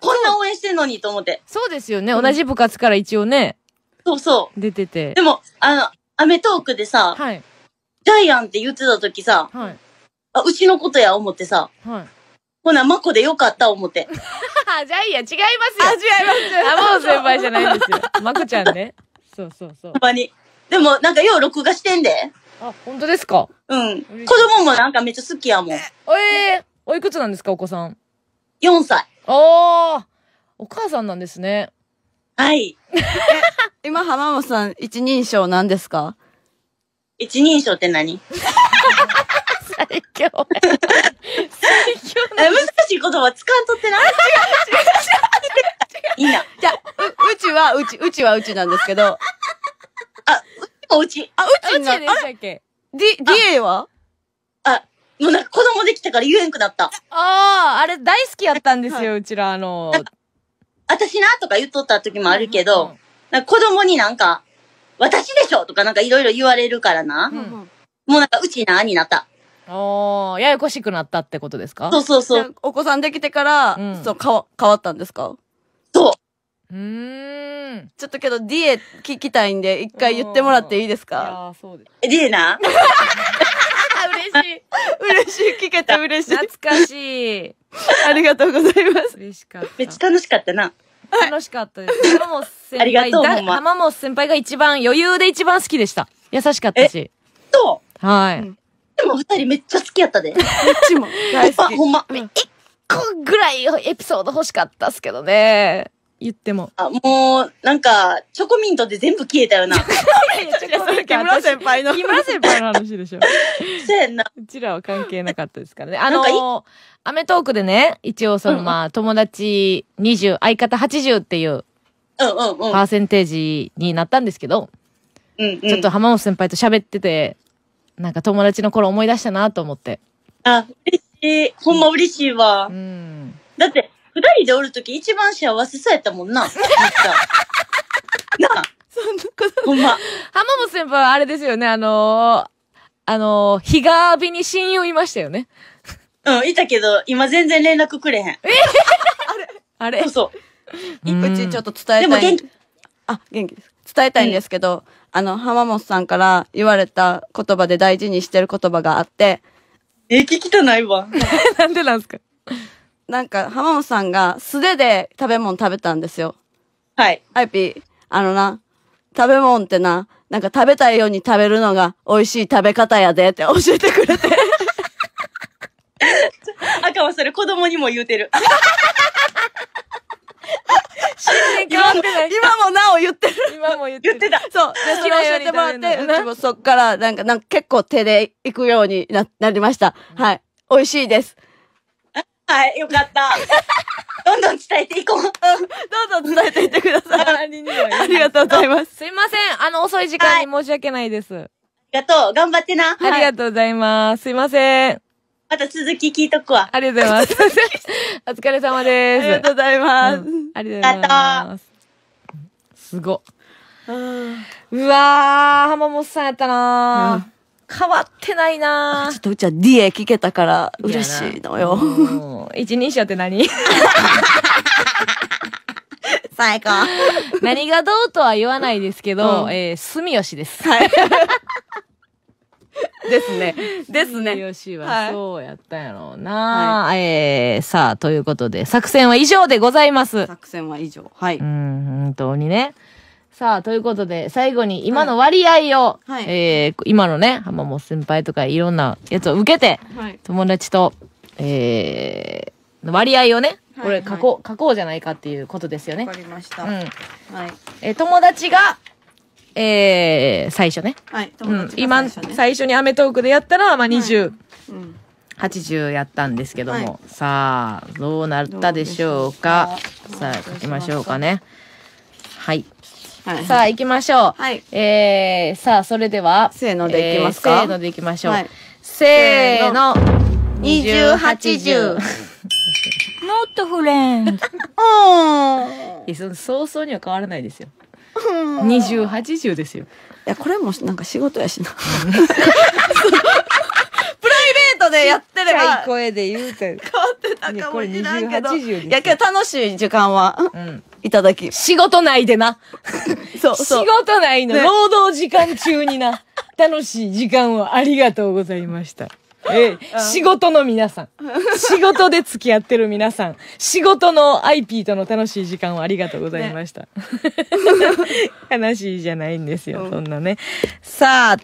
[SPEAKER 2] こんな応援してんのにと思って。そうですよね。同じ
[SPEAKER 1] 部活から一応ね。そうそう。出てて。で
[SPEAKER 2] も、あの、アメトークでさ、はい、ジャイアンって言ってた時さ、はい、あ、うちのことや思ってさ、はい、ほな、マコでよかった思って。[laughs] ジャ
[SPEAKER 1] イアン違いますよ。あ、違います。あ、もう先輩じゃないんです
[SPEAKER 2] よ。マコちゃんね。そうそうそう。ほんまに。でも、なんかよう録画してんで。あ、本当ですかうん。子供もなんかめっちゃ好きやもん。え
[SPEAKER 1] えー、おいくつなんですか、お子さん。4歳。ああ、お母さんなんですね。はい。今、浜本さん、一人称何ですか
[SPEAKER 2] 一人称って何最強。最強難しい言葉使んとってないいいな。
[SPEAKER 3] じゃう、うちは、うち、うちはうちなんですけど。あ、うおうち。あ、うちでしたっ
[SPEAKER 4] け
[SPEAKER 2] ディ、ディエはあ、もうなんか子供できたから言えんくなった。ああ、あれ大好きやったんですよ、うちら、あの私なとか言っとった時もあるけど、子供になんか、私でしょとかなんかいろいろ言われるからな。もうなんか、うちなになった。
[SPEAKER 1] おー、ややこしくなったってことですかそうそ
[SPEAKER 2] うそう。お子さんできてから、そう、かわ、変わったんですか
[SPEAKER 3] うん。ちょっとけど、ディエ聞きたいんで、一回言ってもらっていいですか
[SPEAKER 2] あそうです。ディエな嬉
[SPEAKER 1] しい。嬉しい。聞けた嬉しい。懐かしい。ありがと
[SPEAKER 2] うございます。嬉しかった。めっちゃ楽しかったな。
[SPEAKER 1] 楽しかったです。浜本先輩。ありがとう、ほま。浜本先輩が一番、余裕で一番好きでした。優しかったし。そう。はい。でも二人めっちゃ好きやったで。こっちも。大
[SPEAKER 2] 好き。ほんま、ほんま。一個ぐらいエピソード欲しかったっすけどね。言っても。あ、もう、なんか、チョコミントで全部消えたよな。木村先輩の。木村先輩の話でしょ。[laughs] そうやんな。うちらは関係なかったですからね。あのー、
[SPEAKER 1] アメトークでね、一応その、まあ、うん、友達20、相方80っていう、うんうん
[SPEAKER 2] うん。パーセ
[SPEAKER 1] ンテージになったんですけど、
[SPEAKER 2] うんうん、ちょっと浜
[SPEAKER 1] 本先輩と喋ってて、なんか友達の頃思い出したなと思って。
[SPEAKER 2] あ、嬉しい。ほんま嬉しいわ。うん。だって、二人でおるとき一番幸せそうやったもんな。なあ。
[SPEAKER 1] そんなこと。ほんま。浜
[SPEAKER 2] 本先輩はあれです
[SPEAKER 1] よね、あのー、あのー、日が浴びに親友いましたよね。うん、い
[SPEAKER 2] たけど、今全然連絡くれへん。えー、あれ [laughs] あれそうそ
[SPEAKER 1] う。うち
[SPEAKER 3] ちょっと伝えたい。でも元気。あ、元気です。伝えたいんですけど、うん、あの、浜本さんから言われた言葉で大事にしてる言葉があって。
[SPEAKER 2] え、聞きたないわ。[laughs] なんでなんですか
[SPEAKER 3] なんか、浜本さんが素手で食べ物食べたんですよ。はい。アイピー、あのな、食べ物ってな、なんか食べたいように食べるのが美味しい食べ方やでって教えてくれて。
[SPEAKER 2] 赤 [laughs] はそれ子供にも言うてる。[laughs]
[SPEAKER 3] 今も、今もなお言ってる。今も言ってる。言ってた。そう。で、それ教えてもらって、うちもそっから、なんか、なんか結構手で行くようにな、なりました。はい。美味しいです。
[SPEAKER 2] はい、よかった。[laughs] どんどん伝えていこう。どんどん伝えていってください。ありが
[SPEAKER 1] とうございます。すい
[SPEAKER 2] ません。あの、遅い時間
[SPEAKER 1] に申し訳ないです。あ
[SPEAKER 2] りがとう。頑張ってな。ありがとうございます。すいません。また続き聞いとくわ。ありがとうございます。[laughs] お疲れ様です。ありがとうございます。ありがとうございま
[SPEAKER 1] す。すご。うわー、浜本さんやったなー。変わってないなちょっとうちは D エ聞けたから嬉しいのよ。一人称って何最高。何がどうとは言わないですけど、うん、えー、住吉です。はい。[laughs] ですね。ですね。住吉はそうやったんやろうな、はい、えー、さあ、ということで、作戦は以上でございます。作戦は以上。はい。うん、本当にね。さあ、ということで、最後に今の割合を、はい、えー、今のね、浜本先輩とかいろんなやつを受けて、はい、友達と、えー、割合をね、これ書こう、書こうじゃないかっていうことですよね。わかりました。うん。はい。えー、友達が、えー、最初ね。はい、友達が最初、ね、うん、今、最初にアメトークでやったら、まあ20、はいうん、80やったんですけども、はい、さあ、どうなったでしょうか。ううかさあ、書きましょうかね。はい。さあ、行きましょう。はい、えー、さあ、それでは。せーのでいきますか、えー、せーのでいきましょう。はい、せーの。二十八
[SPEAKER 3] 十。[laughs] もっとフレンズ。いや、その、早々には変わらないですよ。二十八十ですよ。いや、これもなんか仕事やしな。[laughs] プライベートでやってれば。い声で言うて。変わってたかもしれないけど。いや、今日楽しい時間は。うん。いただき。
[SPEAKER 1] 仕事内でな。[laughs] そう、仕事内の、労働時間中にな。[laughs] 楽しい時間をありがとうございました。ええ、仕事の皆さん。仕事で付き合ってる皆さん。仕事の IP との楽しい時間をありがとうございました。ね、[laughs] 悲しいじゃないんですよ、うん、そんなね。さあ、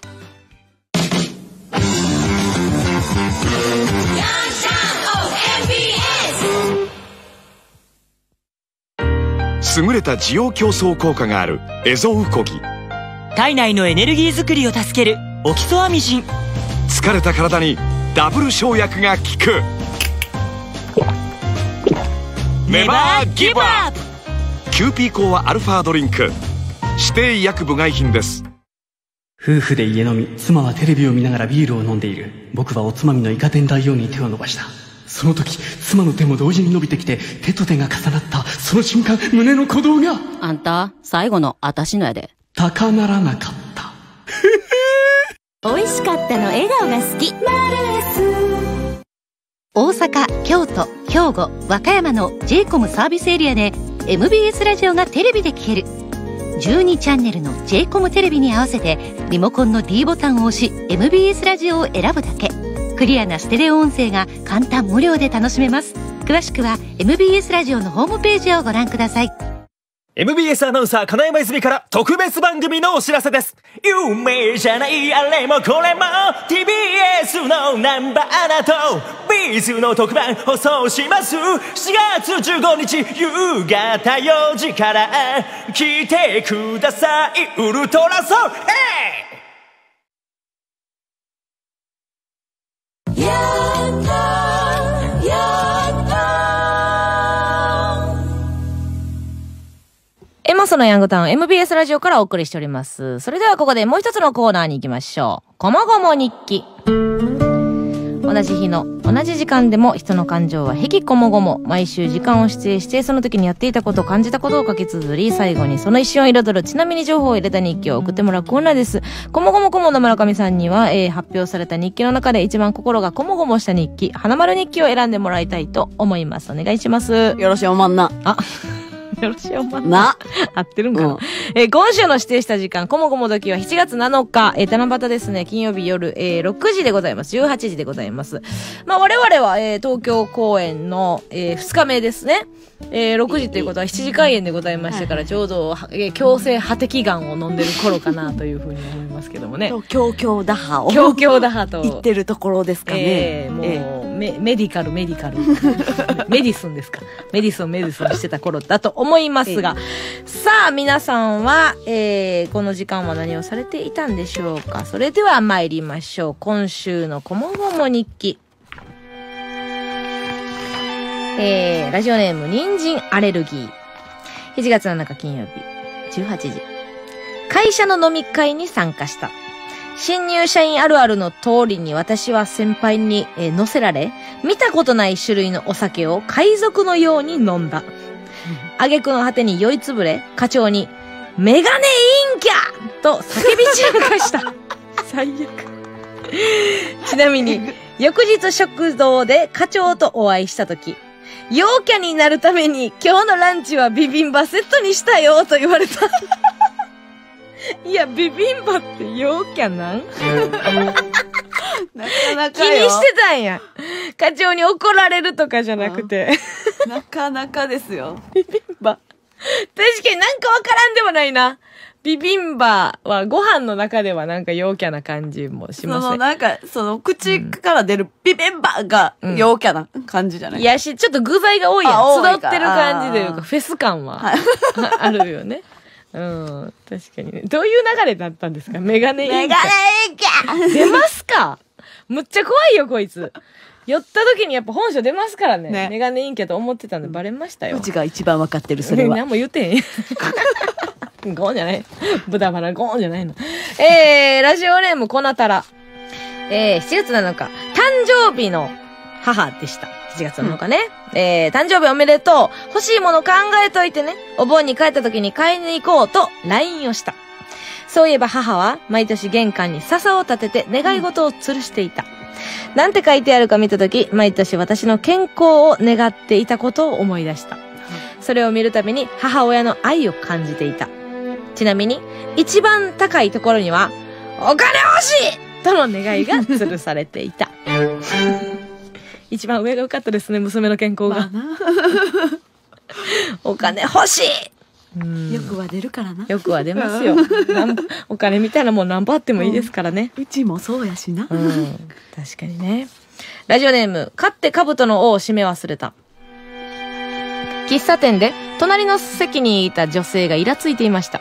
[SPEAKER 1] 優れ
[SPEAKER 2] た需要競
[SPEAKER 1] 争効果があるエゾウコギ
[SPEAKER 2] 体内のエネルギー作りを助けるオキソアミジン疲れた体にダブル生薬が効くネバーギブアップキューピーコアアルファドリンク指定医薬部外品です夫婦で家飲み妻はテレビを見ながらビールを飲んでいる僕はおつまみのイカ天大王に手を伸ばしたその時妻の手も同時に伸びてきて手と手が重なったその瞬間胸の鼓動があんた最後の私のやで高ならなかった [laughs] 美味しかったの笑顔が好き大阪京都兵庫和歌山の j コムサービスエリアで MBS ラジオがテレビで聴ける12チャンネルの j コムテレビに合わせてリモコンの d ボタンを押し MBS ラジオを選ぶだけクリアなステレオ音声が簡単無料で楽しめます詳しくは MBS ラジオのホームページをご覧ください MBS アナウンサー金山泉から特別番組のお知らせです有名じゃないあれもこれも TBS のナンバーだとビーズの特番放送します4月15日夕方4時から来てくださいウルトラソウル、え
[SPEAKER 1] マスのヤングタウン MBS ラジオからお送りしております。それではここでもう一つのコーナーに行きましょう。こもごも日記。同じ日の同じ時間でも人の感情はへきこもごも毎週時間を指定してその時にやっていたこと感じたことを書き綴り最後にその一瞬を彩るちなみに情報を入れた日記を送ってもらうコーナーですこもごもこもの村上さんには、えー、発表された日記の中で一番心がこもごもした日記花丸日記を選んでもらいたいと思いますお願いしますよろしおまんなあよろしいおまんな。合ってるんかな、うん、えー、今週の指定した時間、こもごも時は7月7日、えー、七夕ですね、金曜日夜、えー、6時でございます。18時でございます。まあ、我々は、えー、東京公演の、えー、2日目ですね。えー、6時ということは7時開演でございましたから、ちょうど、強制破敵眼を飲んでる頃かなというふうに思いますけどもね。強強打破を。強強打破と。言ってるところですかね。えー、もう、えメ、メディカル、メディカル。[laughs] メディスンですか。メディスン、メディスンしてた頃だと思いますが、えさあ、皆さんは、えー、この時間は何をされていたんでしょうか。それでは参りましょう。今週のこもごも日記。えー、ラジオネーム、人参アレルギー。7月7日金曜日、18時。会社の飲み会に参加した。新入社員あるあるの通りに私は先輩に、えー、乗せられ、見たことない種類のお酒を海賊のように飲んだ。あげくの果てに酔いつぶれ、課長に、メガネインキャと叫び散らかした。[laughs] 最悪。ちなみに、翌日食堂で課長とお会いしたとき、陽キャになるために今日のランチはビビンバセットにしたよと言われた。[laughs] いや、ビビンバって陽キャなんなかなか気にしてたんや。課長に怒られるとかじゃなくて。なかなかですよ。ビビンバ。確かになんかわからんでもないな。ビビンバはご飯の中ではなんか陽キャな感じもしますね。そのな
[SPEAKER 3] んか、その口から出るビビンバが陽キャな
[SPEAKER 1] 感じじゃない、うん、いやし、ちょっと具材が多いやん。集ってる感じというか、フェス感は、はい、あるよね。うん、確かにね。どういう流れだったんですかメガネインキャ。メガネインキャ出ますかむっちゃ怖いよ、こいつ。寄った時にやっぱ本書出ますからね。ねメガネインキャと思ってたんでバレましたよ。うち
[SPEAKER 3] が一番わかってる、それは。[laughs] 何も言うて
[SPEAKER 1] へん。[laughs] ゴーンじゃない [laughs] 豚バラゴーンじゃないの。えー、ラジオネームこなたら。えー、7月7日、誕生日の母でした。7月7日ね。えー、誕生日おめでとう。欲しいもの考えといてね。お盆に帰った時に買いに行こうと LINE をした。そういえば母は毎年玄関に笹を立てて願い事を吊るしていた。うん、なんて書いてあるか見た時、毎年私の健康を願っていたことを思い出した。それを見るたびに母親の愛を感じていた。ちなみに、一番高いところには、お金欲しいとの願いが吊るされていた。[laughs] 一番上が良かったですね、娘の健康が。お金欲しいよくは出るからな。よくは出ますよ。お金みたいなもん何歩あってもいいですからね。うちもそうやしな。確かにね。ラジオネーム、勝って兜の王を締め忘れた。喫茶店で隣の席にいた女性がイラついていました。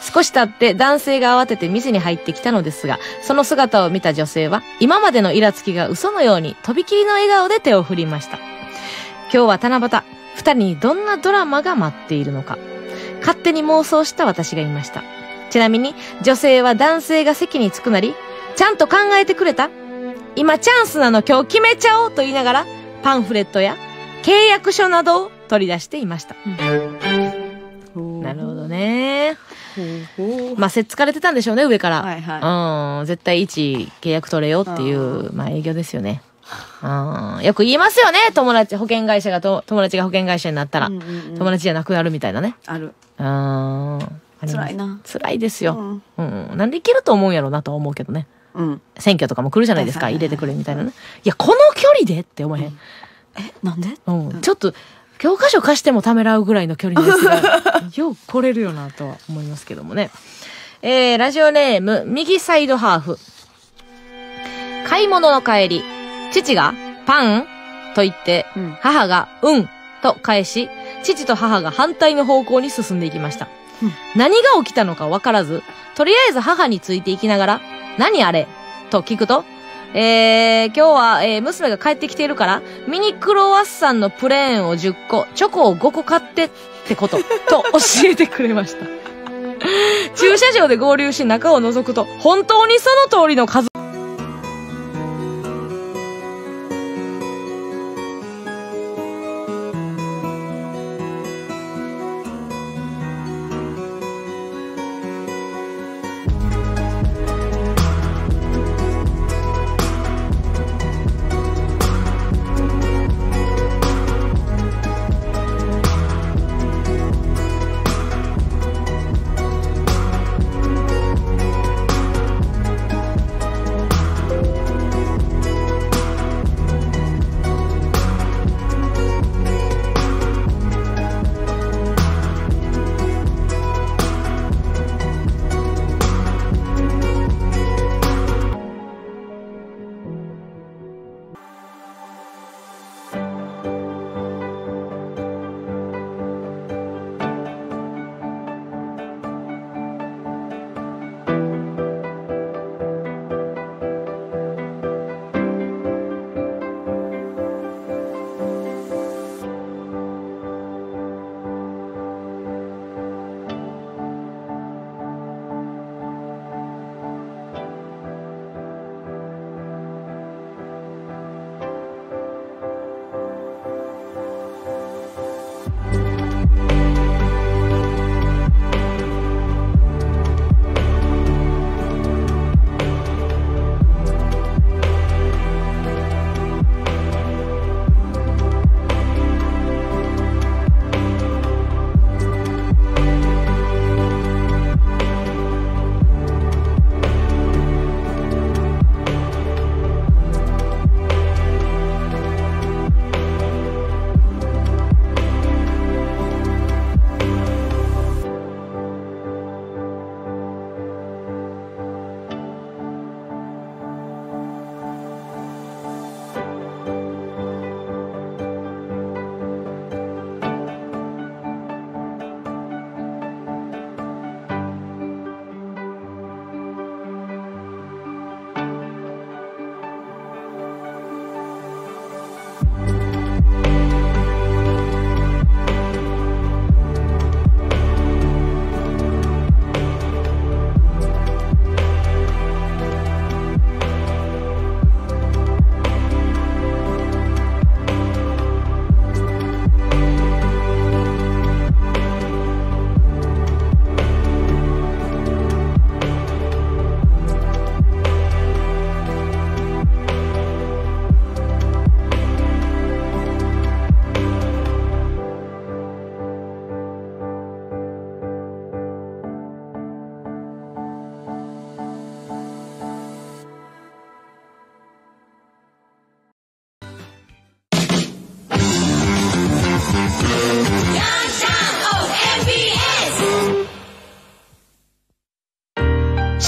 [SPEAKER 1] 少し経って男性が慌てて店に入ってきたのですが、その姿を見た女性は、今までのイラつきが嘘のように、とびきりの笑顔で手を振りました。今日は七夕、二人にどんなドラマが待っているのか。勝手に妄想した私がいました。ちなみに、女性は男性が席に着くなり、ちゃんと考えてくれた今チャンスなの今日決めちゃおうと言いながら、パンフレットや契約書などを取り出していました。うん、なるほどね。まあ、せっつかれてたんでしょうね、上から。はいはい、うん、絶対一契約取れよっていう、あまあ、営業ですよね。うん、よく言いますよね、友達、保険会社がと、友達が保険会社になったら、うんうんうん、友達じゃなくなるみたいなね。ある。うん。辛いな。辛いですよ。うん。うん、なんでいけると思うんやろうなとは思うけどね。うん。選挙とかも来るじゃないですか、入れてくれみたいなね。いや、この距離でって思えへん。うんえなんで、うん、ちょっと教科書貸してもためらうぐらいの距離ですが [laughs] よく来れるよなとは思いますけどもねえー、ラジオネーム右サイドハーフ買い物の帰り父がパンと言って、うん、母がうんと返し父と母が反対の方向に進んでいきました、うん、何が起きたのかわからずとりあえず母についていきながら何あれと聞くとえー、今日は、えー、娘が帰ってきているから、ミニクロワッサンのプレーンを10個、チョコを5個買ってってこと、と [laughs] 教えてくれました。駐車場で合流し中を覗くと、本当にその通りの数。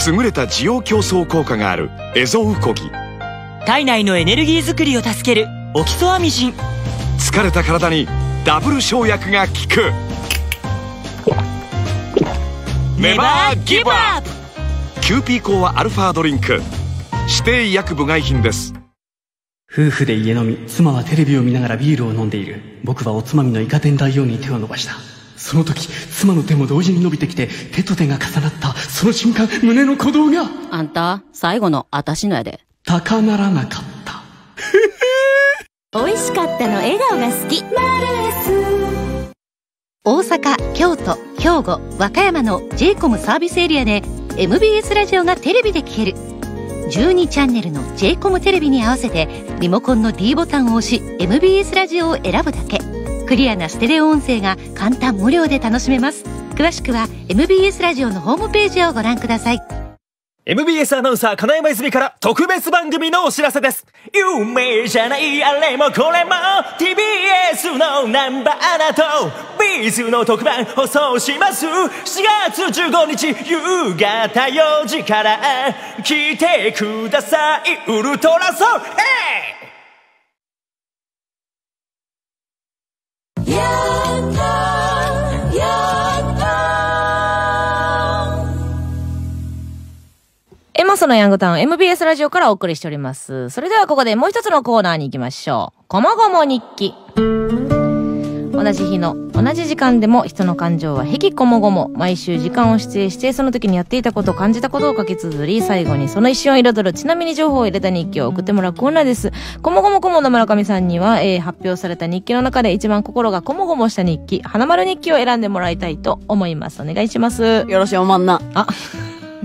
[SPEAKER 1] 優れた需要競争効果があ
[SPEAKER 2] るエゾウコギ体内のエネルギー作りを助けるオキソアミジン疲れた体にダブル生薬が効くネバーギブアップキューピーコアアルファドリンク指定医薬部外品です夫婦で家飲み妻はテレビを見ながらビールを飲んでいる僕はおつまみのイカ天大王に手を伸ばしたその時妻の手も同時に伸びてきて手と手が重なったその瞬間胸の鼓動があんた最後の私のやで高ならなかった [laughs] 美味しかったの笑顔が好き大阪京都兵庫和歌山の j コムサービスエリアで MBS ラジオがテレビで聴ける12チャンネルの j コムテレビに合わせてリモコンの d ボタンを押し MBS ラジオを選ぶだけ。クリアなステレオ音声が簡単無料で楽しめます詳しくは MBS ラジオのホームページをご覧ください MBS アナウンサー金山泉から特別番組のお知らせです有名じゃないあれもこれも TBS のナンバーだとビーズの特番放送します4月15日夕方4時から来てくださいウルトラソウル、え
[SPEAKER 1] エマスのヤングタウン MBS ラジオからお送りしております。それではここでもう一つのコーナーに行きましょう。こもごも日記。同じ日の同じ時間でも人の感情はへきこもごも毎週時間を指定してその時にやっていたこと感じたことを書き綴り最後にその一瞬を彩るちなみに情報を入れた日記を送ってもらうコーナーですこもごもこもの村上さんには、えー、発表された日記の中で一番心がこもごもした日記花丸日記を選んでもらいたいと思いますお願いしますよろしおまんなあ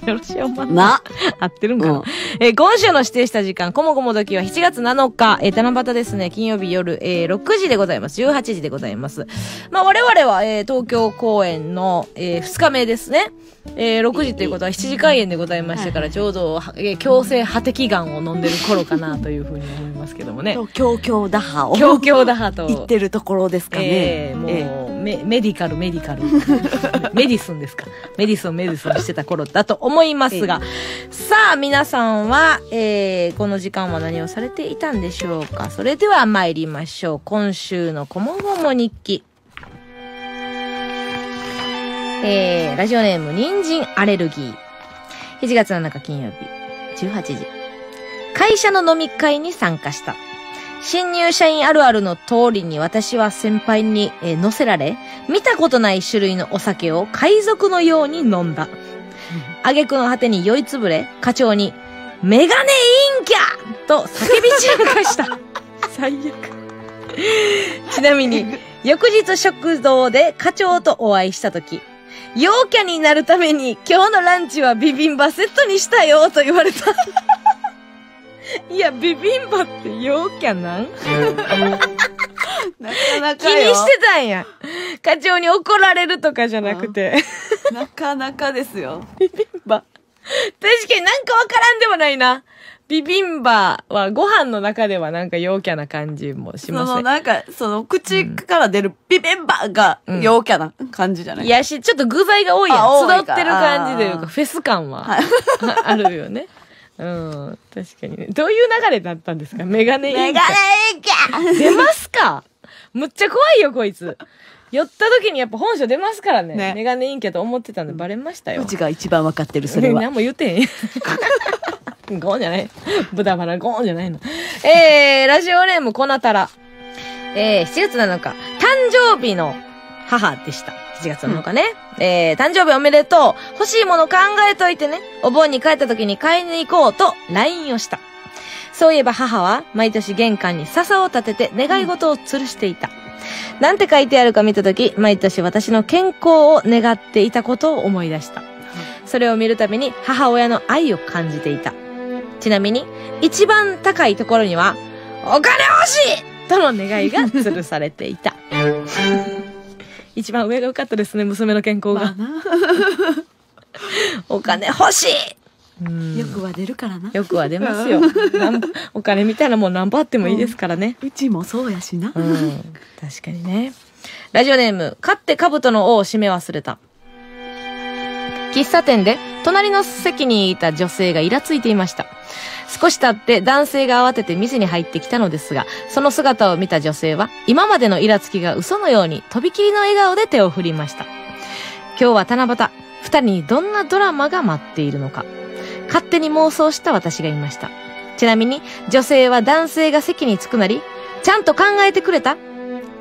[SPEAKER 1] よろしいおまんな。合ってるんかな、うん、えー、今週の指定した時間、こもごも時は7月7日、えー、七夕ですね、金曜日夜、えー、6時でございます。18時でございます。まあ、我々は、えー、東京公演の、えー、2日目ですね。えー、6時ということは7時開演でございましたから、ちょうど、強制破敵眼を飲んでる頃かなというふうに思いますけどもね。強強打破を。強強打破と。言ってるところですかね。えー、もう、えー、メディカル、メディカル。[laughs] メディスンですか。メディスン、メディスンしてた頃だと思いますが、えー、さあ、皆さんは、えー、この時間は何をされていたんでしょうか。それでは参りましょう。今週のこもごも日記。えー、ラジオネーム、人参アレルギー。7月7日金曜日、18時。会社の飲み会に参加した。新入社員あるあるの通りに私は先輩に、えー、乗せられ、見たことない種類のお酒を海賊のように飲んだ。あげくの果てに酔いつぶれ、課長に、メガネインキャと叫び散らかした。[laughs] 最悪。ちなみに、翌日食堂で課長とお会いしたとき、陽キャになるために今日のランチはビビンバセットにしたよと言われた。[laughs] いや、ビビンバって陽キャなんなかなか気にしてたんや。課長に怒られるとかじゃなくて。なかなかですよ。ビビンバ。確かになんかわからんでもないな。ビビンバはご飯の中ではなんか陽キャな感じもしますね。そのな
[SPEAKER 3] んか、その口から出るビビンバが陽キャな感じじゃない、うん、いやし、ちょっと具材が多いやん。集ってる感じという
[SPEAKER 1] か、フェス感は、はい、[laughs] あるよね。うん、確かにね。どういう流れだったんですかメガネインャ。メガネインャ出ますかむっちゃ怖いよ、こいつ。寄った時にやっぱ本性出ますからね。ねメガネインキャと思ってたんでバレましたよ。うちが一番わかってる、それは。[laughs] 何も言うてへん。[laughs] ゴーンじゃない豚バラゴーンじゃないの。えー、ラジオネームこなたら。えー、7月7日、誕生日の母でした。7月7日ね。えー、誕生日おめでとう。欲しいもの考えといてね。お盆に帰った時に買いに行こうと LINE をした。そういえば母は毎年玄関に笹を立てて願い事を吊るしていた。うん、なんて書いてあるか見た時、毎年私の健康を願っていたことを思い出した。それを見るたびに母親の愛を感じていた。ちなみに、一番高いところには、お金欲しいとの願いが吊るされていた。[laughs] 一番上が良かったですね、娘の健康が。まあ、お金欲しいよくは出るからな。よくは出ますよ。お金みたいなもん何ぼあってもいいですからね。うちもそうやしな。うん。確かにね。ラジオネーム、勝って兜の王を締め忘れた。喫茶店で隣の席にいた女性がイラついていました。少し経って男性が慌てて店に入ってきたのですが、その姿を見た女性は今までのイラつきが嘘のようにとびきりの笑顔で手を振りました。今日は七夕、二人にどんなドラマが待っているのか。勝手に妄想した私がいました。ちなみに女性は男性が席に着くなり、ちゃんと考えてくれた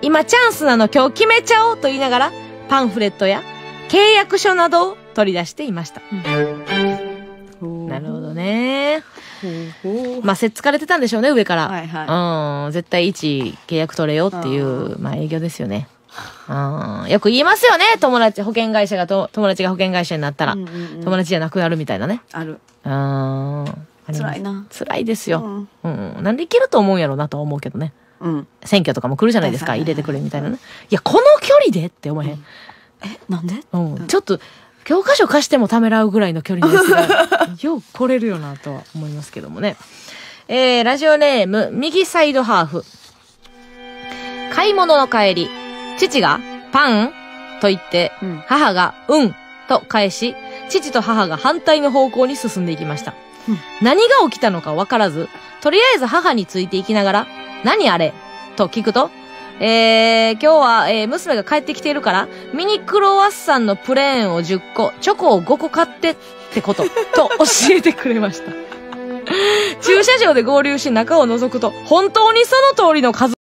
[SPEAKER 1] 今チャンスなの今日決めちゃおうと言いながら、パンフレットや契約書などを取り出していました。うん、なるほどね。まあ、せっつかれてたんでしょうね、上から。はいはい、うん、絶対1契約取れよっていう、まあ営業ですよね。うん、よく言いますよね、友達、保険会社がと、友達が保険会社になったら、うんうんうん、友達じゃなくなるみたいなね。ある。うん。辛いな。辛いですよ。うん。うん、でいけると思うんやろうなとは思うけどね。うん。選挙とかも来るじゃないですか、入れてくれみたいなね。いや、この距離でって思えへん。うん、え、なんでうん。ちょっと、教科書貸してもためらうぐらいの距離ですが、[laughs] よう来れるよなとは思いますけどもね。えー、ラジオネーム、右サイドハーフ。買い物の帰り、父が、パンと言って、うん、母が、うん、と返し、父と母が反対の方向に進んでいきました。うん、何が起きたのかわからず、とりあえず母についていきながら、何あれと聞くと、えー、今日は、えー、娘が帰ってきているから、ミニクロワッサンのプレーンを10個、チョコを5個買ってってこと、と [laughs] 教えてくれました。駐車場で合流し中を覗くと、本当にその通りの数